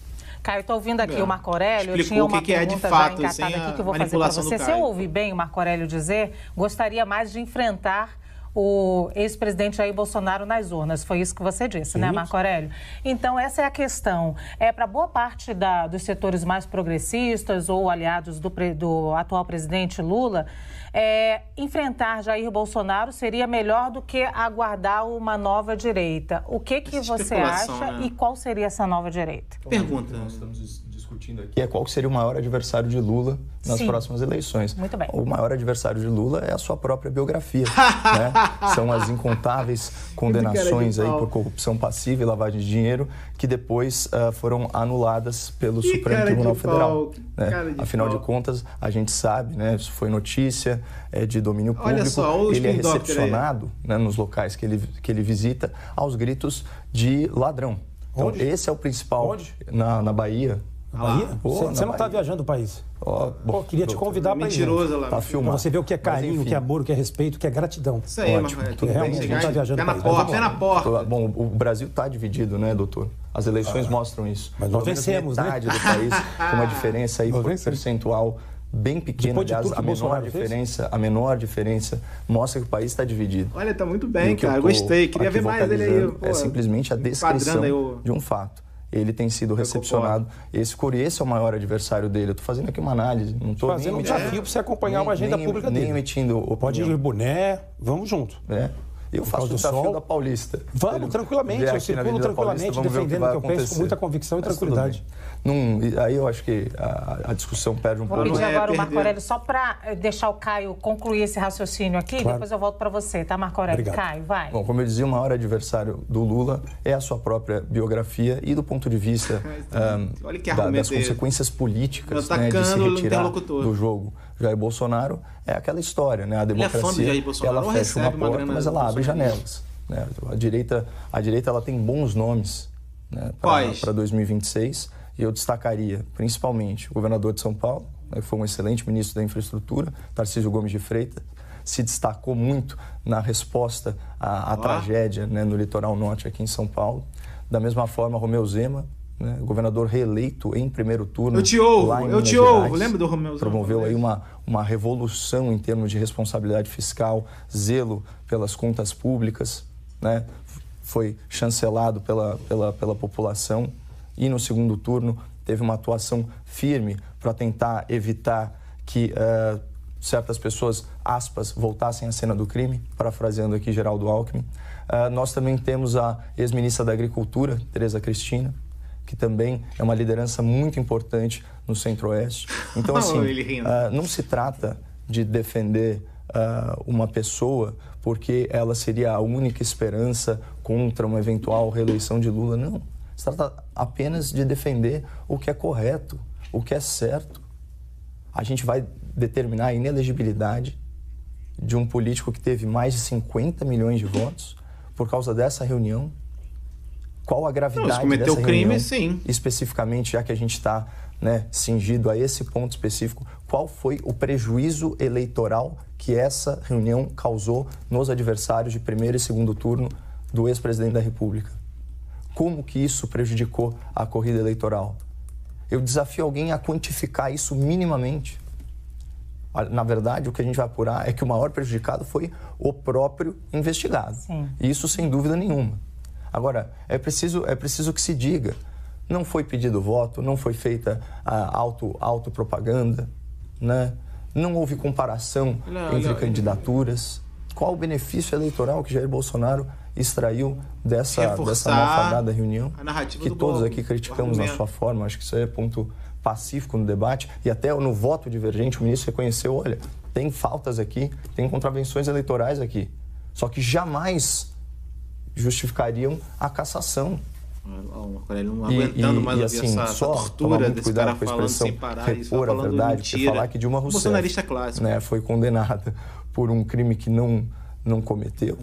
Caio, estou ouvindo aqui o Marco Aurélio. Explicou tinha uma que pergunta que é de fato, já engatada assim, aqui que eu vou fazer para você. Se eu ouvi bem o Marco Aurélio dizer, gostaria mais de enfrentar o ex-presidente Jair Bolsonaro nas urnas. Foi isso que você disse, Sim. né, Marco Aurélio? Então, essa é a questão. É para boa parte da, dos setores mais progressistas ou aliados do, do atual presidente Lula, é, enfrentar Jair Bolsonaro seria melhor do que aguardar uma nova direita. O que, que você acha né? e qual seria essa nova direita? Pergunta. Nós estamos discutindo aqui é qual seria o maior adversário de Lula nas Sim. próximas eleições. Muito bem. O maior adversário de Lula é a sua própria biografia. né? São as incontáveis condenações aí por corrupção passiva e lavagem de dinheiro que depois uh, foram anuladas pelo que Supremo Tribunal Federal. Né? De Afinal pau. de contas, a gente sabe, né? isso foi notícia é de domínio público. Olha só, ele é né? recepcionado né, nos locais que ele, que ele visita aos gritos de ladrão. Então, Onde? esse é o principal Onde? Na, na Bahia, Bahia? pô, você, você não está viajando o país. Oh, pô, queria te convidar para Mentiroso lá. Tá filmado. você ver o que é carinho, o que é amor, o que é respeito, o que é gratidão. Isso aí, Ótimo. Mas, é tudo é, bem. não está viajando pé na porta, pé na porta. Bom, o Brasil está dividido, né, doutor? As eleições ah, mostram isso. Mas nós vencemos, né? metade né? do país, com uma diferença aí percentual bem pequena, aliás, a menor Bolsonaro diferença, fez? a menor diferença mostra que o país está dividido. Olha, tá muito bem, cara. Gostei. Queria ver mais dele aí. é simplesmente a descrição de um fato ele tem sido recepcionado. Esse Curi, esse é o maior adversário dele. Eu estou fazendo aqui uma análise, não estou fazendo um desafio para você acompanhar nem, uma agenda nem, pública nem dele. Nem emitindo opinião. Pode ir boné, vamos junto. É. Eu faço o desafio sol. da Paulista. Vamos, tranquilamente, eu circulo tranquilamente, Paulista, defendendo o que, que eu penso com muita convicção e Mas tranquilidade. Num, aí eu acho que a, a discussão perde um pouco. Vou pedir é agora é, o Marco Aurélio, só para eh, deixar o Caio concluir esse raciocínio aqui, claro. depois eu volto para você, tá, Marco Aurélio? Obrigado. Caio, vai. Bom, como eu dizia, o maior é adversário do Lula é a sua própria biografia e do ponto de vista é, um, da, das consequências políticas né, de se retirar do jogo. Jair Bolsonaro é aquela história, né? A democracia, é de ela fecha uma porta, uma mas ela abre janelas. Né? A direita, a direita ela tem bons nomes né, para 2026 eu destacaria principalmente o governador de São Paulo, né, que foi um excelente ministro da Infraestrutura, Tarcísio Gomes de Freitas, se destacou muito na resposta à, à tragédia né, no litoral norte aqui em São Paulo. Da mesma forma, Romeu Zema, né, governador reeleito em primeiro turno. Eu te ouvo, eu Minas te Gerais, ouvo, lembra do Romeu Zema? Promoveu aí uma, uma revolução em termos de responsabilidade fiscal, zelo pelas contas públicas, né, foi chancelado pela, pela, pela população e no segundo turno teve uma atuação firme para tentar evitar que uh, certas pessoas, aspas, voltassem à cena do crime, parafraseando aqui Geraldo Alckmin. Uh, nós também temos a ex-ministra da Agricultura, Tereza Cristina, que também é uma liderança muito importante no Centro-Oeste. Então, assim, uh, não se trata de defender uma pessoa porque ela seria a única esperança contra uma eventual reeleição de Lula, não trata tá apenas de defender o que é correto, o que é certo. A gente vai determinar a inelegibilidade de um político que teve mais de 50 milhões de votos por causa dessa reunião? Qual a gravidade Não, cometeu dessa crime, reunião? Sim. Especificamente, já que a gente está né, cingido a esse ponto específico, qual foi o prejuízo eleitoral que essa reunião causou nos adversários de primeiro e segundo turno do ex-presidente da República? como que isso prejudicou a corrida eleitoral. Eu desafio alguém a quantificar isso minimamente. Na verdade, o que a gente vai apurar é que o maior prejudicado foi o próprio investigado. Sim. Isso sem dúvida nenhuma. Agora, é preciso, é preciso que se diga. Não foi pedido voto, não foi feita a auto, autopropaganda, né? não houve comparação não, entre não, candidaturas. Qual o benefício eleitoral que Jair Bolsonaro extraiu dessa, dessa malfadada reunião, que todos bom, aqui criticamos na sua forma, acho que isso aí é ponto pacífico no debate, e até no voto divergente o ministro reconheceu, olha, tem faltas aqui, tem contravenções eleitorais aqui, só que jamais justificariam a cassação. O não aguentando e, e, mais e, assim, essa, só essa tortura desse cara falando sem parar, repor a verdade, mentira. falar que Dilma Rousseff, bolsonarista clássico. Né, foi condenada por um crime que não não cometeu,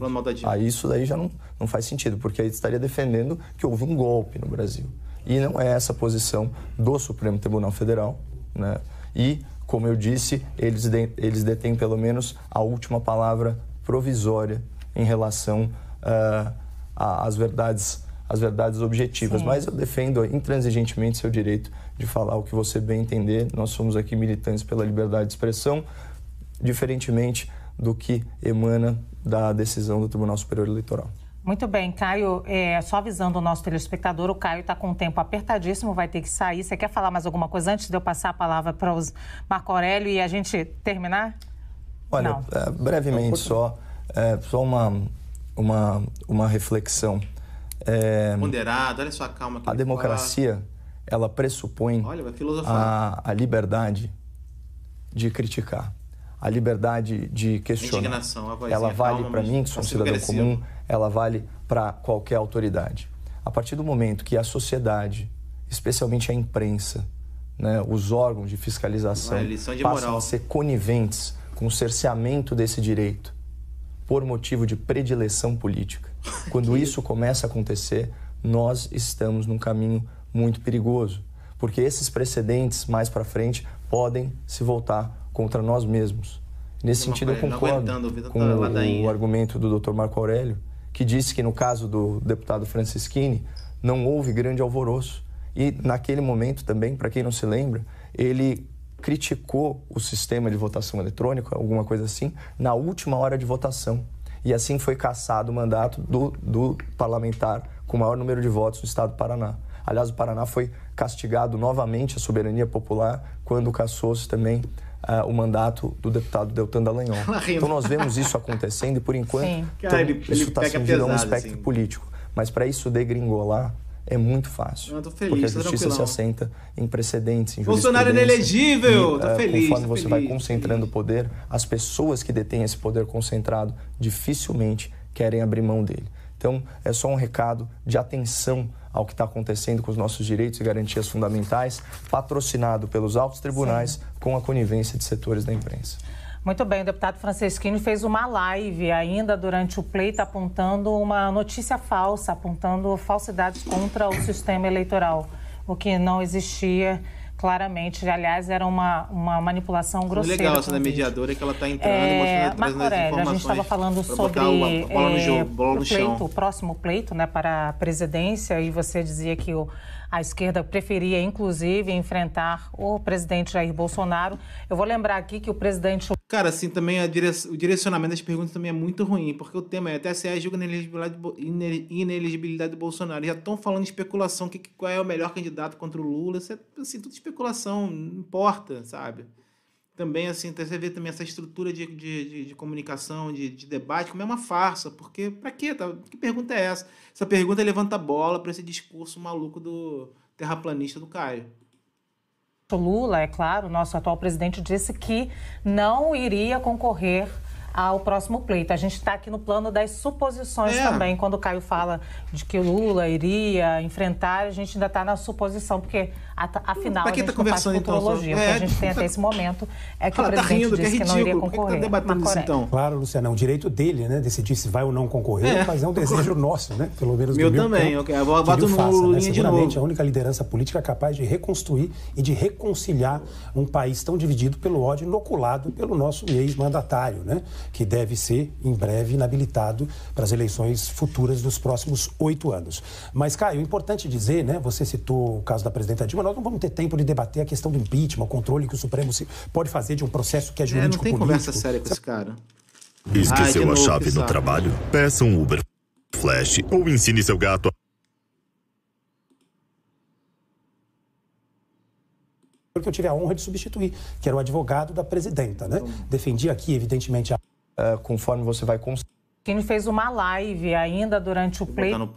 aí isso daí já não, não faz sentido, porque aí estaria defendendo que houve um golpe no Brasil. E não é essa a posição do Supremo Tribunal Federal. Né? E, como eu disse, eles, de, eles detêm pelo menos a última palavra provisória em relação uh, às verdades as verdades objetivas, Sim. mas eu defendo intransigentemente seu direito de falar o que você bem entender. Nós somos aqui militantes pela liberdade de expressão, diferentemente do que emana da decisão do Tribunal Superior Eleitoral. Muito bem, Caio. É, só avisando o nosso telespectador, o Caio está com o tempo apertadíssimo, vai ter que sair. Você quer falar mais alguma coisa antes de eu passar a palavra para o Marco Aurélio e a gente terminar? Olha, é, brevemente tá só, é, só uma, uma, uma reflexão. É, Ponderado, olha só a calma. A democracia, ela pressupõe olha, a, a liberdade de criticar a liberdade de questionar. Indignação, a ela vale para mim, que sou um cidadão agressivo. comum, ela vale para qualquer autoridade. A partir do momento que a sociedade, especialmente a imprensa, né, os órgãos de fiscalização de passam moral. a ser coniventes com o cerceamento desse direito por motivo de predileção política. Quando isso começa a acontecer, nós estamos num caminho muito perigoso, porque esses precedentes mais para frente podem se voltar contra nós mesmos. Nesse sentido, eu concordo com tá o, o argumento do Dr. Marco Aurélio, que disse que no caso do deputado Francisquini não houve grande alvoroço. E naquele momento também, para quem não se lembra, ele criticou o sistema de votação eletrônica, alguma coisa assim, na última hora de votação. E assim foi cassado o mandato do, do parlamentar com o maior número de votos do estado do Paraná. Aliás, o Paraná foi castigado novamente a soberania popular quando cassou-se também é, o mandato do deputado Deltan Dallagnol. Então nós vemos isso acontecendo e por enquanto Sim. Cara, então, ele, isso está sendo assim, um espectro assim. político. Mas para isso degringolar é muito fácil. Eu tô feliz, porque a justiça se assenta em precedentes, em Bolsonaro é inelegível! uh, Conforme tô você feliz, vai concentrando o poder, as pessoas que detêm esse poder concentrado dificilmente querem abrir mão dele. Então, é só um recado de atenção ao que está acontecendo com os nossos direitos e garantias fundamentais, patrocinado pelos altos tribunais Sim. com a conivência de setores da imprensa. Muito bem, o deputado Franceschini fez uma live ainda durante o pleito apontando uma notícia falsa, apontando falsidades contra o sistema eleitoral, o que não existia claramente. Aliás, era uma, uma manipulação grosseira. legal essa da mediadora que ela está entrando é, e mostrando Marco Aurélio, a gente estava falando sobre o, é, pleito, o próximo pleito né, para a presidência e você dizia que o a esquerda preferia, inclusive, enfrentar o presidente Jair Bolsonaro. Eu vou lembrar aqui que o presidente. Cara, assim, também dire... o direcionamento das perguntas também é muito ruim, porque o tema é TSE julga é ineligibilidade, ineligibilidade do Bolsonaro. Já estão falando de especulação, que, qual é o melhor candidato contra o Lula. Isso é, assim, tudo especulação, não importa, sabe? também, assim, você vê também essa estrutura de, de, de, de comunicação, de, de, debate, como é uma farsa, porque para quê? Tá? Que pergunta é essa? Essa pergunta levanta a bola para esse discurso maluco do terraplanista do Caio. Lula, é claro, nosso atual presidente disse que não iria concorrer ao próximo pleito. A gente está aqui no plano das suposições é. também. Quando o Caio fala de que Lula iria enfrentar, a gente ainda está na suposição, porque afinal a tá gente tá conversando, não faz Então, é, que a é, gente tem até esse momento é que Ela o tá presidente tá rindo, disse que, é que, não iria é tá concorrer. Tá debatendo isso, então? Claro, Luciana, é um direito dele, né? Decidir se vai ou não concorrer, é. mas é um desejo nosso, né? Pelo menos meu, meu também. Ponto, okay. Eu boto no faça, né? Seguramente é a única liderança política capaz de reconstruir e de reconciliar um país tão dividido pelo ódio inoculado pelo nosso ex-mandatário, né? que deve ser, em breve, inabilitado para as eleições futuras dos próximos oito anos. Mas, Caio, é importante dizer, né? Você citou o caso da presidenta Dilma, nós não vamos ter tempo de debater a questão do impeachment, o controle que o Supremo pode fazer de um processo que é jurídico. É, não tem político. conversa séria com esse cara. Esqueceu Ai, a chave no trabalho? Peça um Uber Flash ou ensine seu gato a Porque eu tive a honra de substituir, que era o advogado da presidenta, né? Então. Defendia aqui, evidentemente, a eh, conforme você vai construindo. Quem fez uma live ainda durante o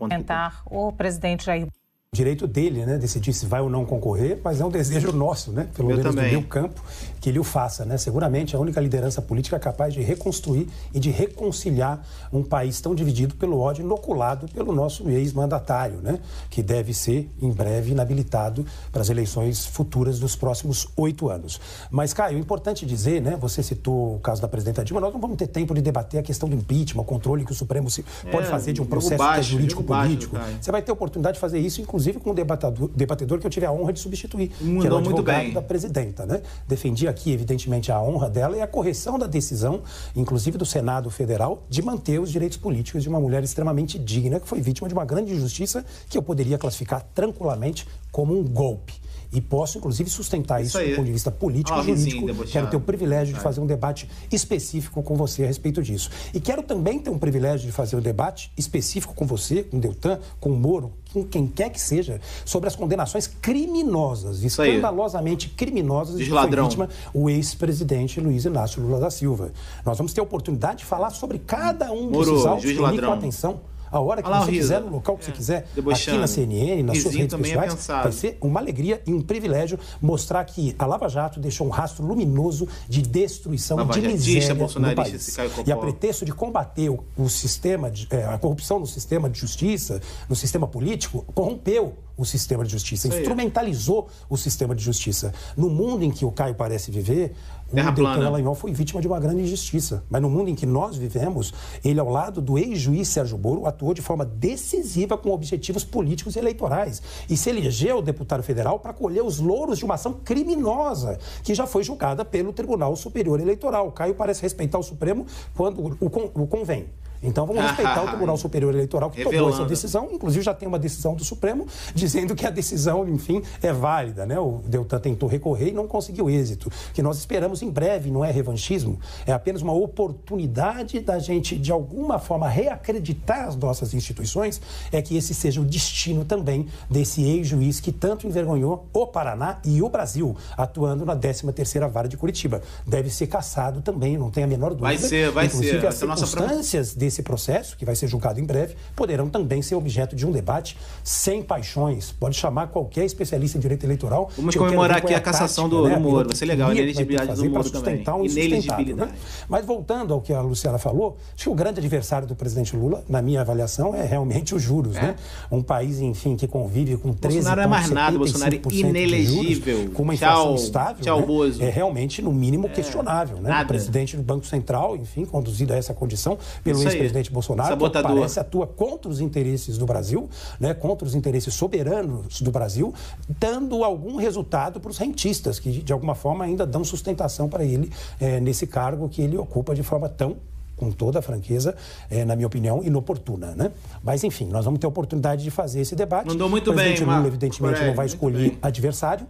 Tentar o presidente Jair direito dele, né, decidir se vai ou não concorrer, mas é um desejo nosso, né, pelo menos no do meu campo, que ele o faça. Né? Seguramente é a única liderança política capaz de reconstruir e de reconciliar um país tão dividido pelo ódio inoculado pelo nosso ex-mandatário, né? que deve ser, em breve, inabilitado para as eleições futuras dos próximos oito anos. Mas, Caio, é importante dizer, né? você citou o caso da presidenta Dilma, nós não vamos ter tempo de debater a questão do impeachment, o controle que o Supremo é, pode é, fazer de um processo é baixo, jurídico-político. Tá. Você vai ter oportunidade de fazer isso, inclusive com o um debatedor, debatedor que eu tive a honra de substituir, Mudou que era o advogado muito bem. da presidenta. Né? Defendia aqui, evidentemente, a honra dela é a correção da decisão, inclusive do Senado Federal, de manter os direitos políticos de uma mulher extremamente digna, que foi vítima de uma grande injustiça que eu poderia classificar tranquilamente como um golpe e posso, inclusive, sustentar isso, isso do ponto de vista político ah, e jurídico. Sim, quero ter o privilégio de fazer um debate específico com você a respeito disso. E quero também ter um privilégio de fazer um debate específico com você, com o Deltan, com o Moro, com quem quer que seja, sobre as condenações criminosas, escandalosamente criminosas de que foi vítima o ex-presidente Luiz Inácio Lula da Silva. Nós vamos ter a oportunidade de falar sobre cada um Moro, desses autos com atenção a hora que Olá, você quiser, no local que é. você quiser, aqui na CNN, nas Rizinho suas redes pessoais, é vai ser uma alegria e um privilégio mostrar que a Lava Jato deixou um rastro luminoso de destruição, Lava de miséria no país. E a pretexto de combater o, o sistema, de, é, a corrupção no sistema de justiça, no sistema político, corrompeu o sistema de justiça, instrumentalizou o sistema de justiça. No mundo em que o Caio parece viver, Terra Hunter plana. foi vítima de uma grande injustiça. Mas no mundo em que nós vivemos, ele, ao lado do ex-juiz Sérgio Moro, atuou de forma decisiva com objetivos políticos e eleitorais. E se elegeu deputado federal para colher os louros de uma ação criminosa, que já foi julgada pelo Tribunal Superior Eleitoral. Caio parece respeitar o Supremo quando o, o convém. Então vamos respeitar o Tribunal Superior Eleitoral que Revelando. tomou essa decisão. Inclusive já tem uma decisão do Supremo dizendo que a decisão, enfim, é válida. Né? O Deltan tentou recorrer e não conseguiu êxito. Que nós esperamos em breve, não é revanchismo, é apenas uma oportunidade da gente, de alguma forma, reacreditar as nossas instituições, é que esse seja o destino também desse ex-juiz que tanto envergonhou o Paraná e o Brasil, atuando na 13ª Vara de Curitiba. Deve ser caçado também, não tem a menor dúvida. Vai ser, vai Inclusive, ser. as circunstâncias nossa... desse esse processo, que vai ser julgado em breve, poderão também ser objeto de um debate sem paixões. Pode chamar qualquer especialista em direito eleitoral. Vamos comemorar aqui é a, cassação tática, do, né? do Moro. Vai ser legal, a ineligibilidade do Moro também. Um Né? Mas voltando ao que a Luciana falou, acho que o grande adversário do presidente Lula, na minha avaliação, é realmente os juros. É? Né? Um país, enfim, que convive com 13 Bolsonaro é mais nada, Bolsonaro é inelegível. Juros, com uma inflação tchau, estável, tchau, né? Bozo. é realmente, no mínimo, é, questionável. Né? Nada. O presidente do Banco Central, enfim, conduzido a essa condição pelo ex ex-presidente Bolsonaro, Sabotador. que parece atua contra os interesses do Brasil, né, contra os interesses soberanos do Brasil, dando algum resultado para os rentistas, que de alguma forma ainda dão sustentação para ele é, nesse cargo que ele ocupa de forma tão com toda a franqueza, é, na minha opinião, inoportuna. Né? Mas, enfim, nós vamos ter a oportunidade de fazer esse debate. Mandou muito o presidente bem, Lula, evidentemente, Correio, não vai escolher bem. adversário.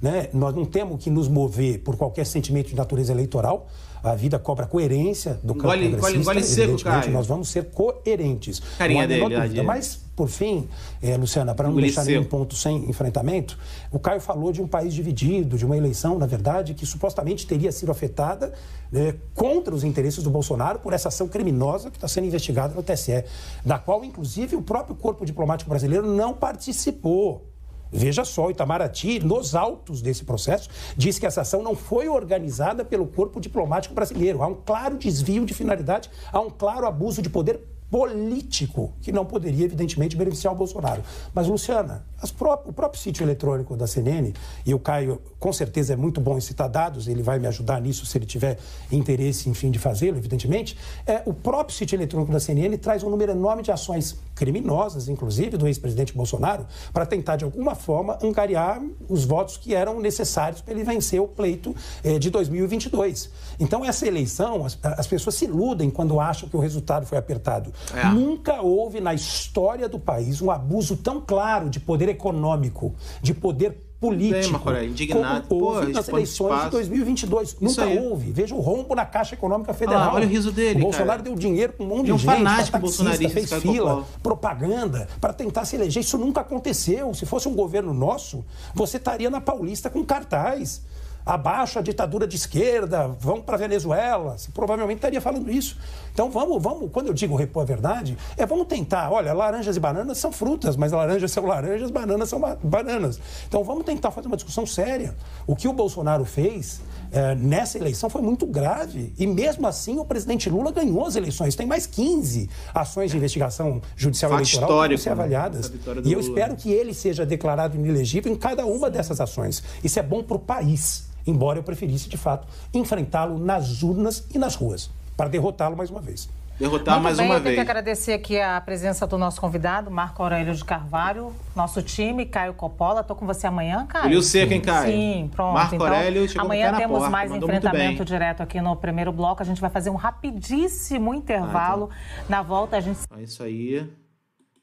Né? Nós não temos que nos mover por qualquer sentimento de natureza eleitoral. A vida cobra coerência do campo gole, progressista. Gole, seco, Caio. Nós vamos ser coerentes. Carinha dele, dúvida. Mas, por fim, eh, Luciana, para não gole deixar nenhum ponto sem enfrentamento, o Caio falou de um país dividido, de uma eleição, na verdade, que supostamente teria sido afetada né, contra os interesses do Bolsonaro por essa ação criminosa que está sendo investigada no TSE, da qual, inclusive, o próprio corpo diplomático brasileiro não participou. Veja só, o Itamaraty, nos autos desse processo, diz que essa ação não foi organizada pelo corpo diplomático brasileiro. Há um claro desvio de finalidade, há um claro abuso de poder político, que não poderia, evidentemente, beneficiar o Bolsonaro. Mas, Luciana, pró o próprio sítio eletrônico da CNN, e o Caio, com certeza, é muito bom em citar dados, ele vai me ajudar nisso se ele tiver interesse, enfim, de fazê-lo, evidentemente. É, o próprio sítio eletrônico da CNN traz um número enorme de ações criminosas, inclusive, do ex-presidente Bolsonaro, para tentar, de alguma forma, angariar os votos que eram necessários para ele vencer o pleito eh, de 2022. Então, essa eleição, as, as, pessoas se iludem quando acham que o resultado foi apertado. É. Nunca houve na história do país um abuso tão claro de poder econômico, de poder político. Bem, é indignado. Como houve Pô, nas eleições de 2022. Isso Nunca aí. houve. Veja o rombo na Caixa Econômica Federal. Ah, olha o riso dele, o Bolsonaro cara. deu dinheiro para um monte é de um gente. fanático bolsonarista. Fez fila, propaganda, para tentar se eleger. Isso nunca aconteceu. Se fosse um governo nosso, você estaria na Paulista com cartaz abaixo a ditadura de esquerda, vão para a Venezuela. Você provavelmente estaria falando isso. Então vamos, vamos, quando eu digo repor a verdade, é vamos tentar. Olha, laranjas e bananas são frutas, mas laranjas são laranjas, bananas são bananas. Então vamos tentar fazer uma discussão séria. O que o Bolsonaro fez é, nessa eleição foi muito grave. E mesmo assim o presidente Lula ganhou as eleições. Tem mais 15 ações de investigação judicial Fato eleitoral que vão ser né? avaliadas. E eu Lula. espero que ele seja declarado inelegível em cada uma dessas ações. Isso é bom para o país embora eu preferisse, de fato, enfrentá-lo nas urnas e nas ruas, para derrotá-lo mais uma vez. Derrotar Muito mais bem, uma eu vez. Tenho que agradecer aqui a presença do nosso convidado, Marco Aurélio de Carvalho, nosso time, Caio Copola. Estou com você amanhã, Caio. Olho seco, hein, Caio? Sim, pronto. Marco então, Aurélio chegou Amanhã temos porta, mais enfrentamento direto aqui no primeiro bloco. A gente vai fazer um rapidíssimo intervalo. Ah, então. Na volta, a gente. É isso aí.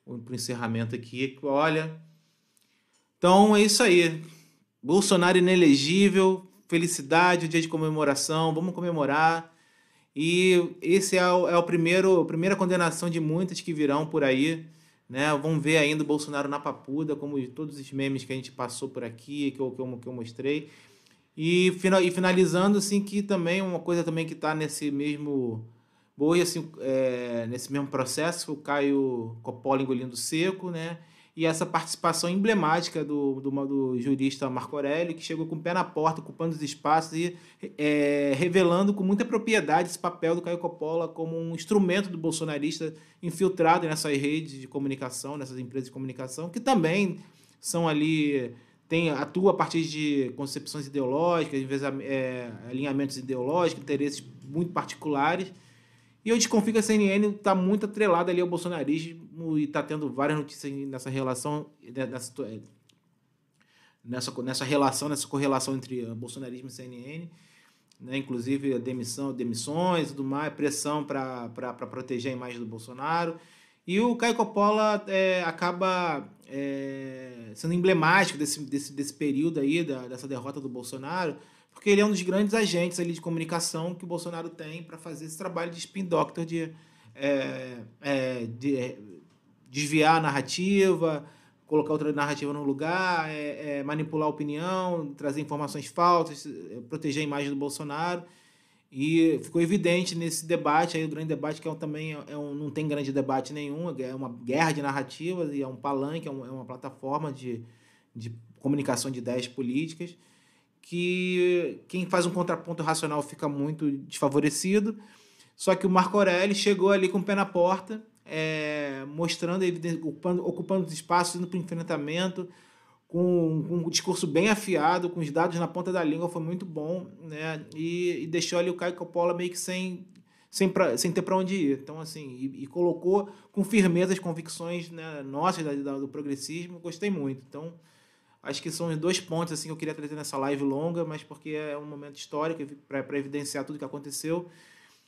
O encerramento aqui. Olha. Então é isso aí. Bolsonaro inelegível, felicidade, dia de comemoração, vamos comemorar. E esse é o, é o primeiro, a primeira condenação de muitas que virão por aí. Né? Vão ver ainda o Bolsonaro na papuda, como todos os memes que a gente passou por aqui, que eu, que eu, que eu mostrei. E, final, e finalizando, assim, que também uma coisa também que está nesse mesmo boi, assim, é, nesse mesmo processo, o Caio Coppola engolindo seco, né? e essa participação emblemática do, do, do, jurista Marco Aurélio, que chegou com o pé na porta, ocupando os espaços e é, revelando com muita propriedade esse papel do Caio Coppola como um instrumento do bolsonarista infiltrado nessas redes de comunicação, nessas empresas de comunicação, que também são ali tem, atua a partir de concepções ideológicas, é, alinhamentos ideológicos, interesses muito particulares. E eu desconfio que a CNN está muito atrelada ali ao bolsonarismo e está tendo várias notícias nessa relação, né, nessa, nessa, nessa relação, nessa correlação entre bolsonarismo e CNN, né? inclusive demissão, demissões, tudo mais, pressão para proteger a imagem do Bolsonaro. E o Caio Coppola é, acaba é, sendo emblemático desse, desse, desse período aí, da, dessa derrota do Bolsonaro, porque ele é um dos grandes agentes ali de comunicação que o Bolsonaro tem para fazer esse trabalho de spin doctor de, é, é de desviar a narrativa, colocar outra narrativa no lugar, é, é, manipular a opinião, trazer informações falsas, é, proteger a imagem do Bolsonaro. E ficou evidente nesse debate, aí o grande debate, que é um, também é um, não tem grande debate nenhum, é, é uma guerra de narrativas e é um palanque, é, um, é uma plataforma de, de comunicação de ideias políticas, que quem faz um contraponto racional fica muito desfavorecido. Só que o Marco Aurélio chegou ali com o pé na porta, é, mostrando ocupando, ocupando os espaços, indo para o enfrentamento, com, com, um discurso bem afiado, com os dados na ponta da língua, foi muito bom, né? E, e deixou ali o Caio Coppola meio que sem, sem, pra, sem ter para onde ir. Então, assim, e, e, colocou com firmeza as convicções né, nossas da, da, do progressismo, gostei muito. Então, acho que são os dois pontos assim, que eu queria trazer nessa live longa, mas porque é um momento histórico para evidenciar tudo que aconteceu.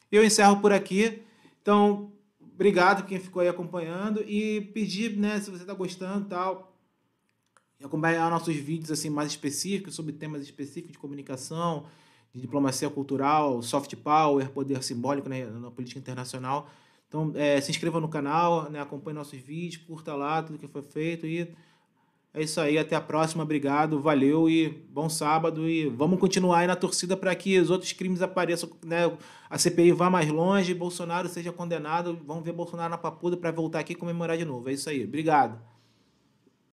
Eu encerro por aqui. Então, Obrigado quem ficou aí acompanhando e pedir, né, se você está gostando e tal, e acompanhar nossos vídeos assim mais específicos sobre temas específicos de comunicação, de diplomacia cultural, soft power, poder simbólico né, na política internacional. Então, é, se inscreva no canal, né, acompanhe nossos vídeos, curta lá tudo que foi feito e é isso aí, até a próxima, obrigado, valeu e bom sábado e vamos continuar aí na torcida para que os outros crimes apareçam, né? A CPI vá mais longe, Bolsonaro seja condenado, vamos ver Bolsonaro na papuda para voltar aqui e comemorar de novo. É isso aí, obrigado.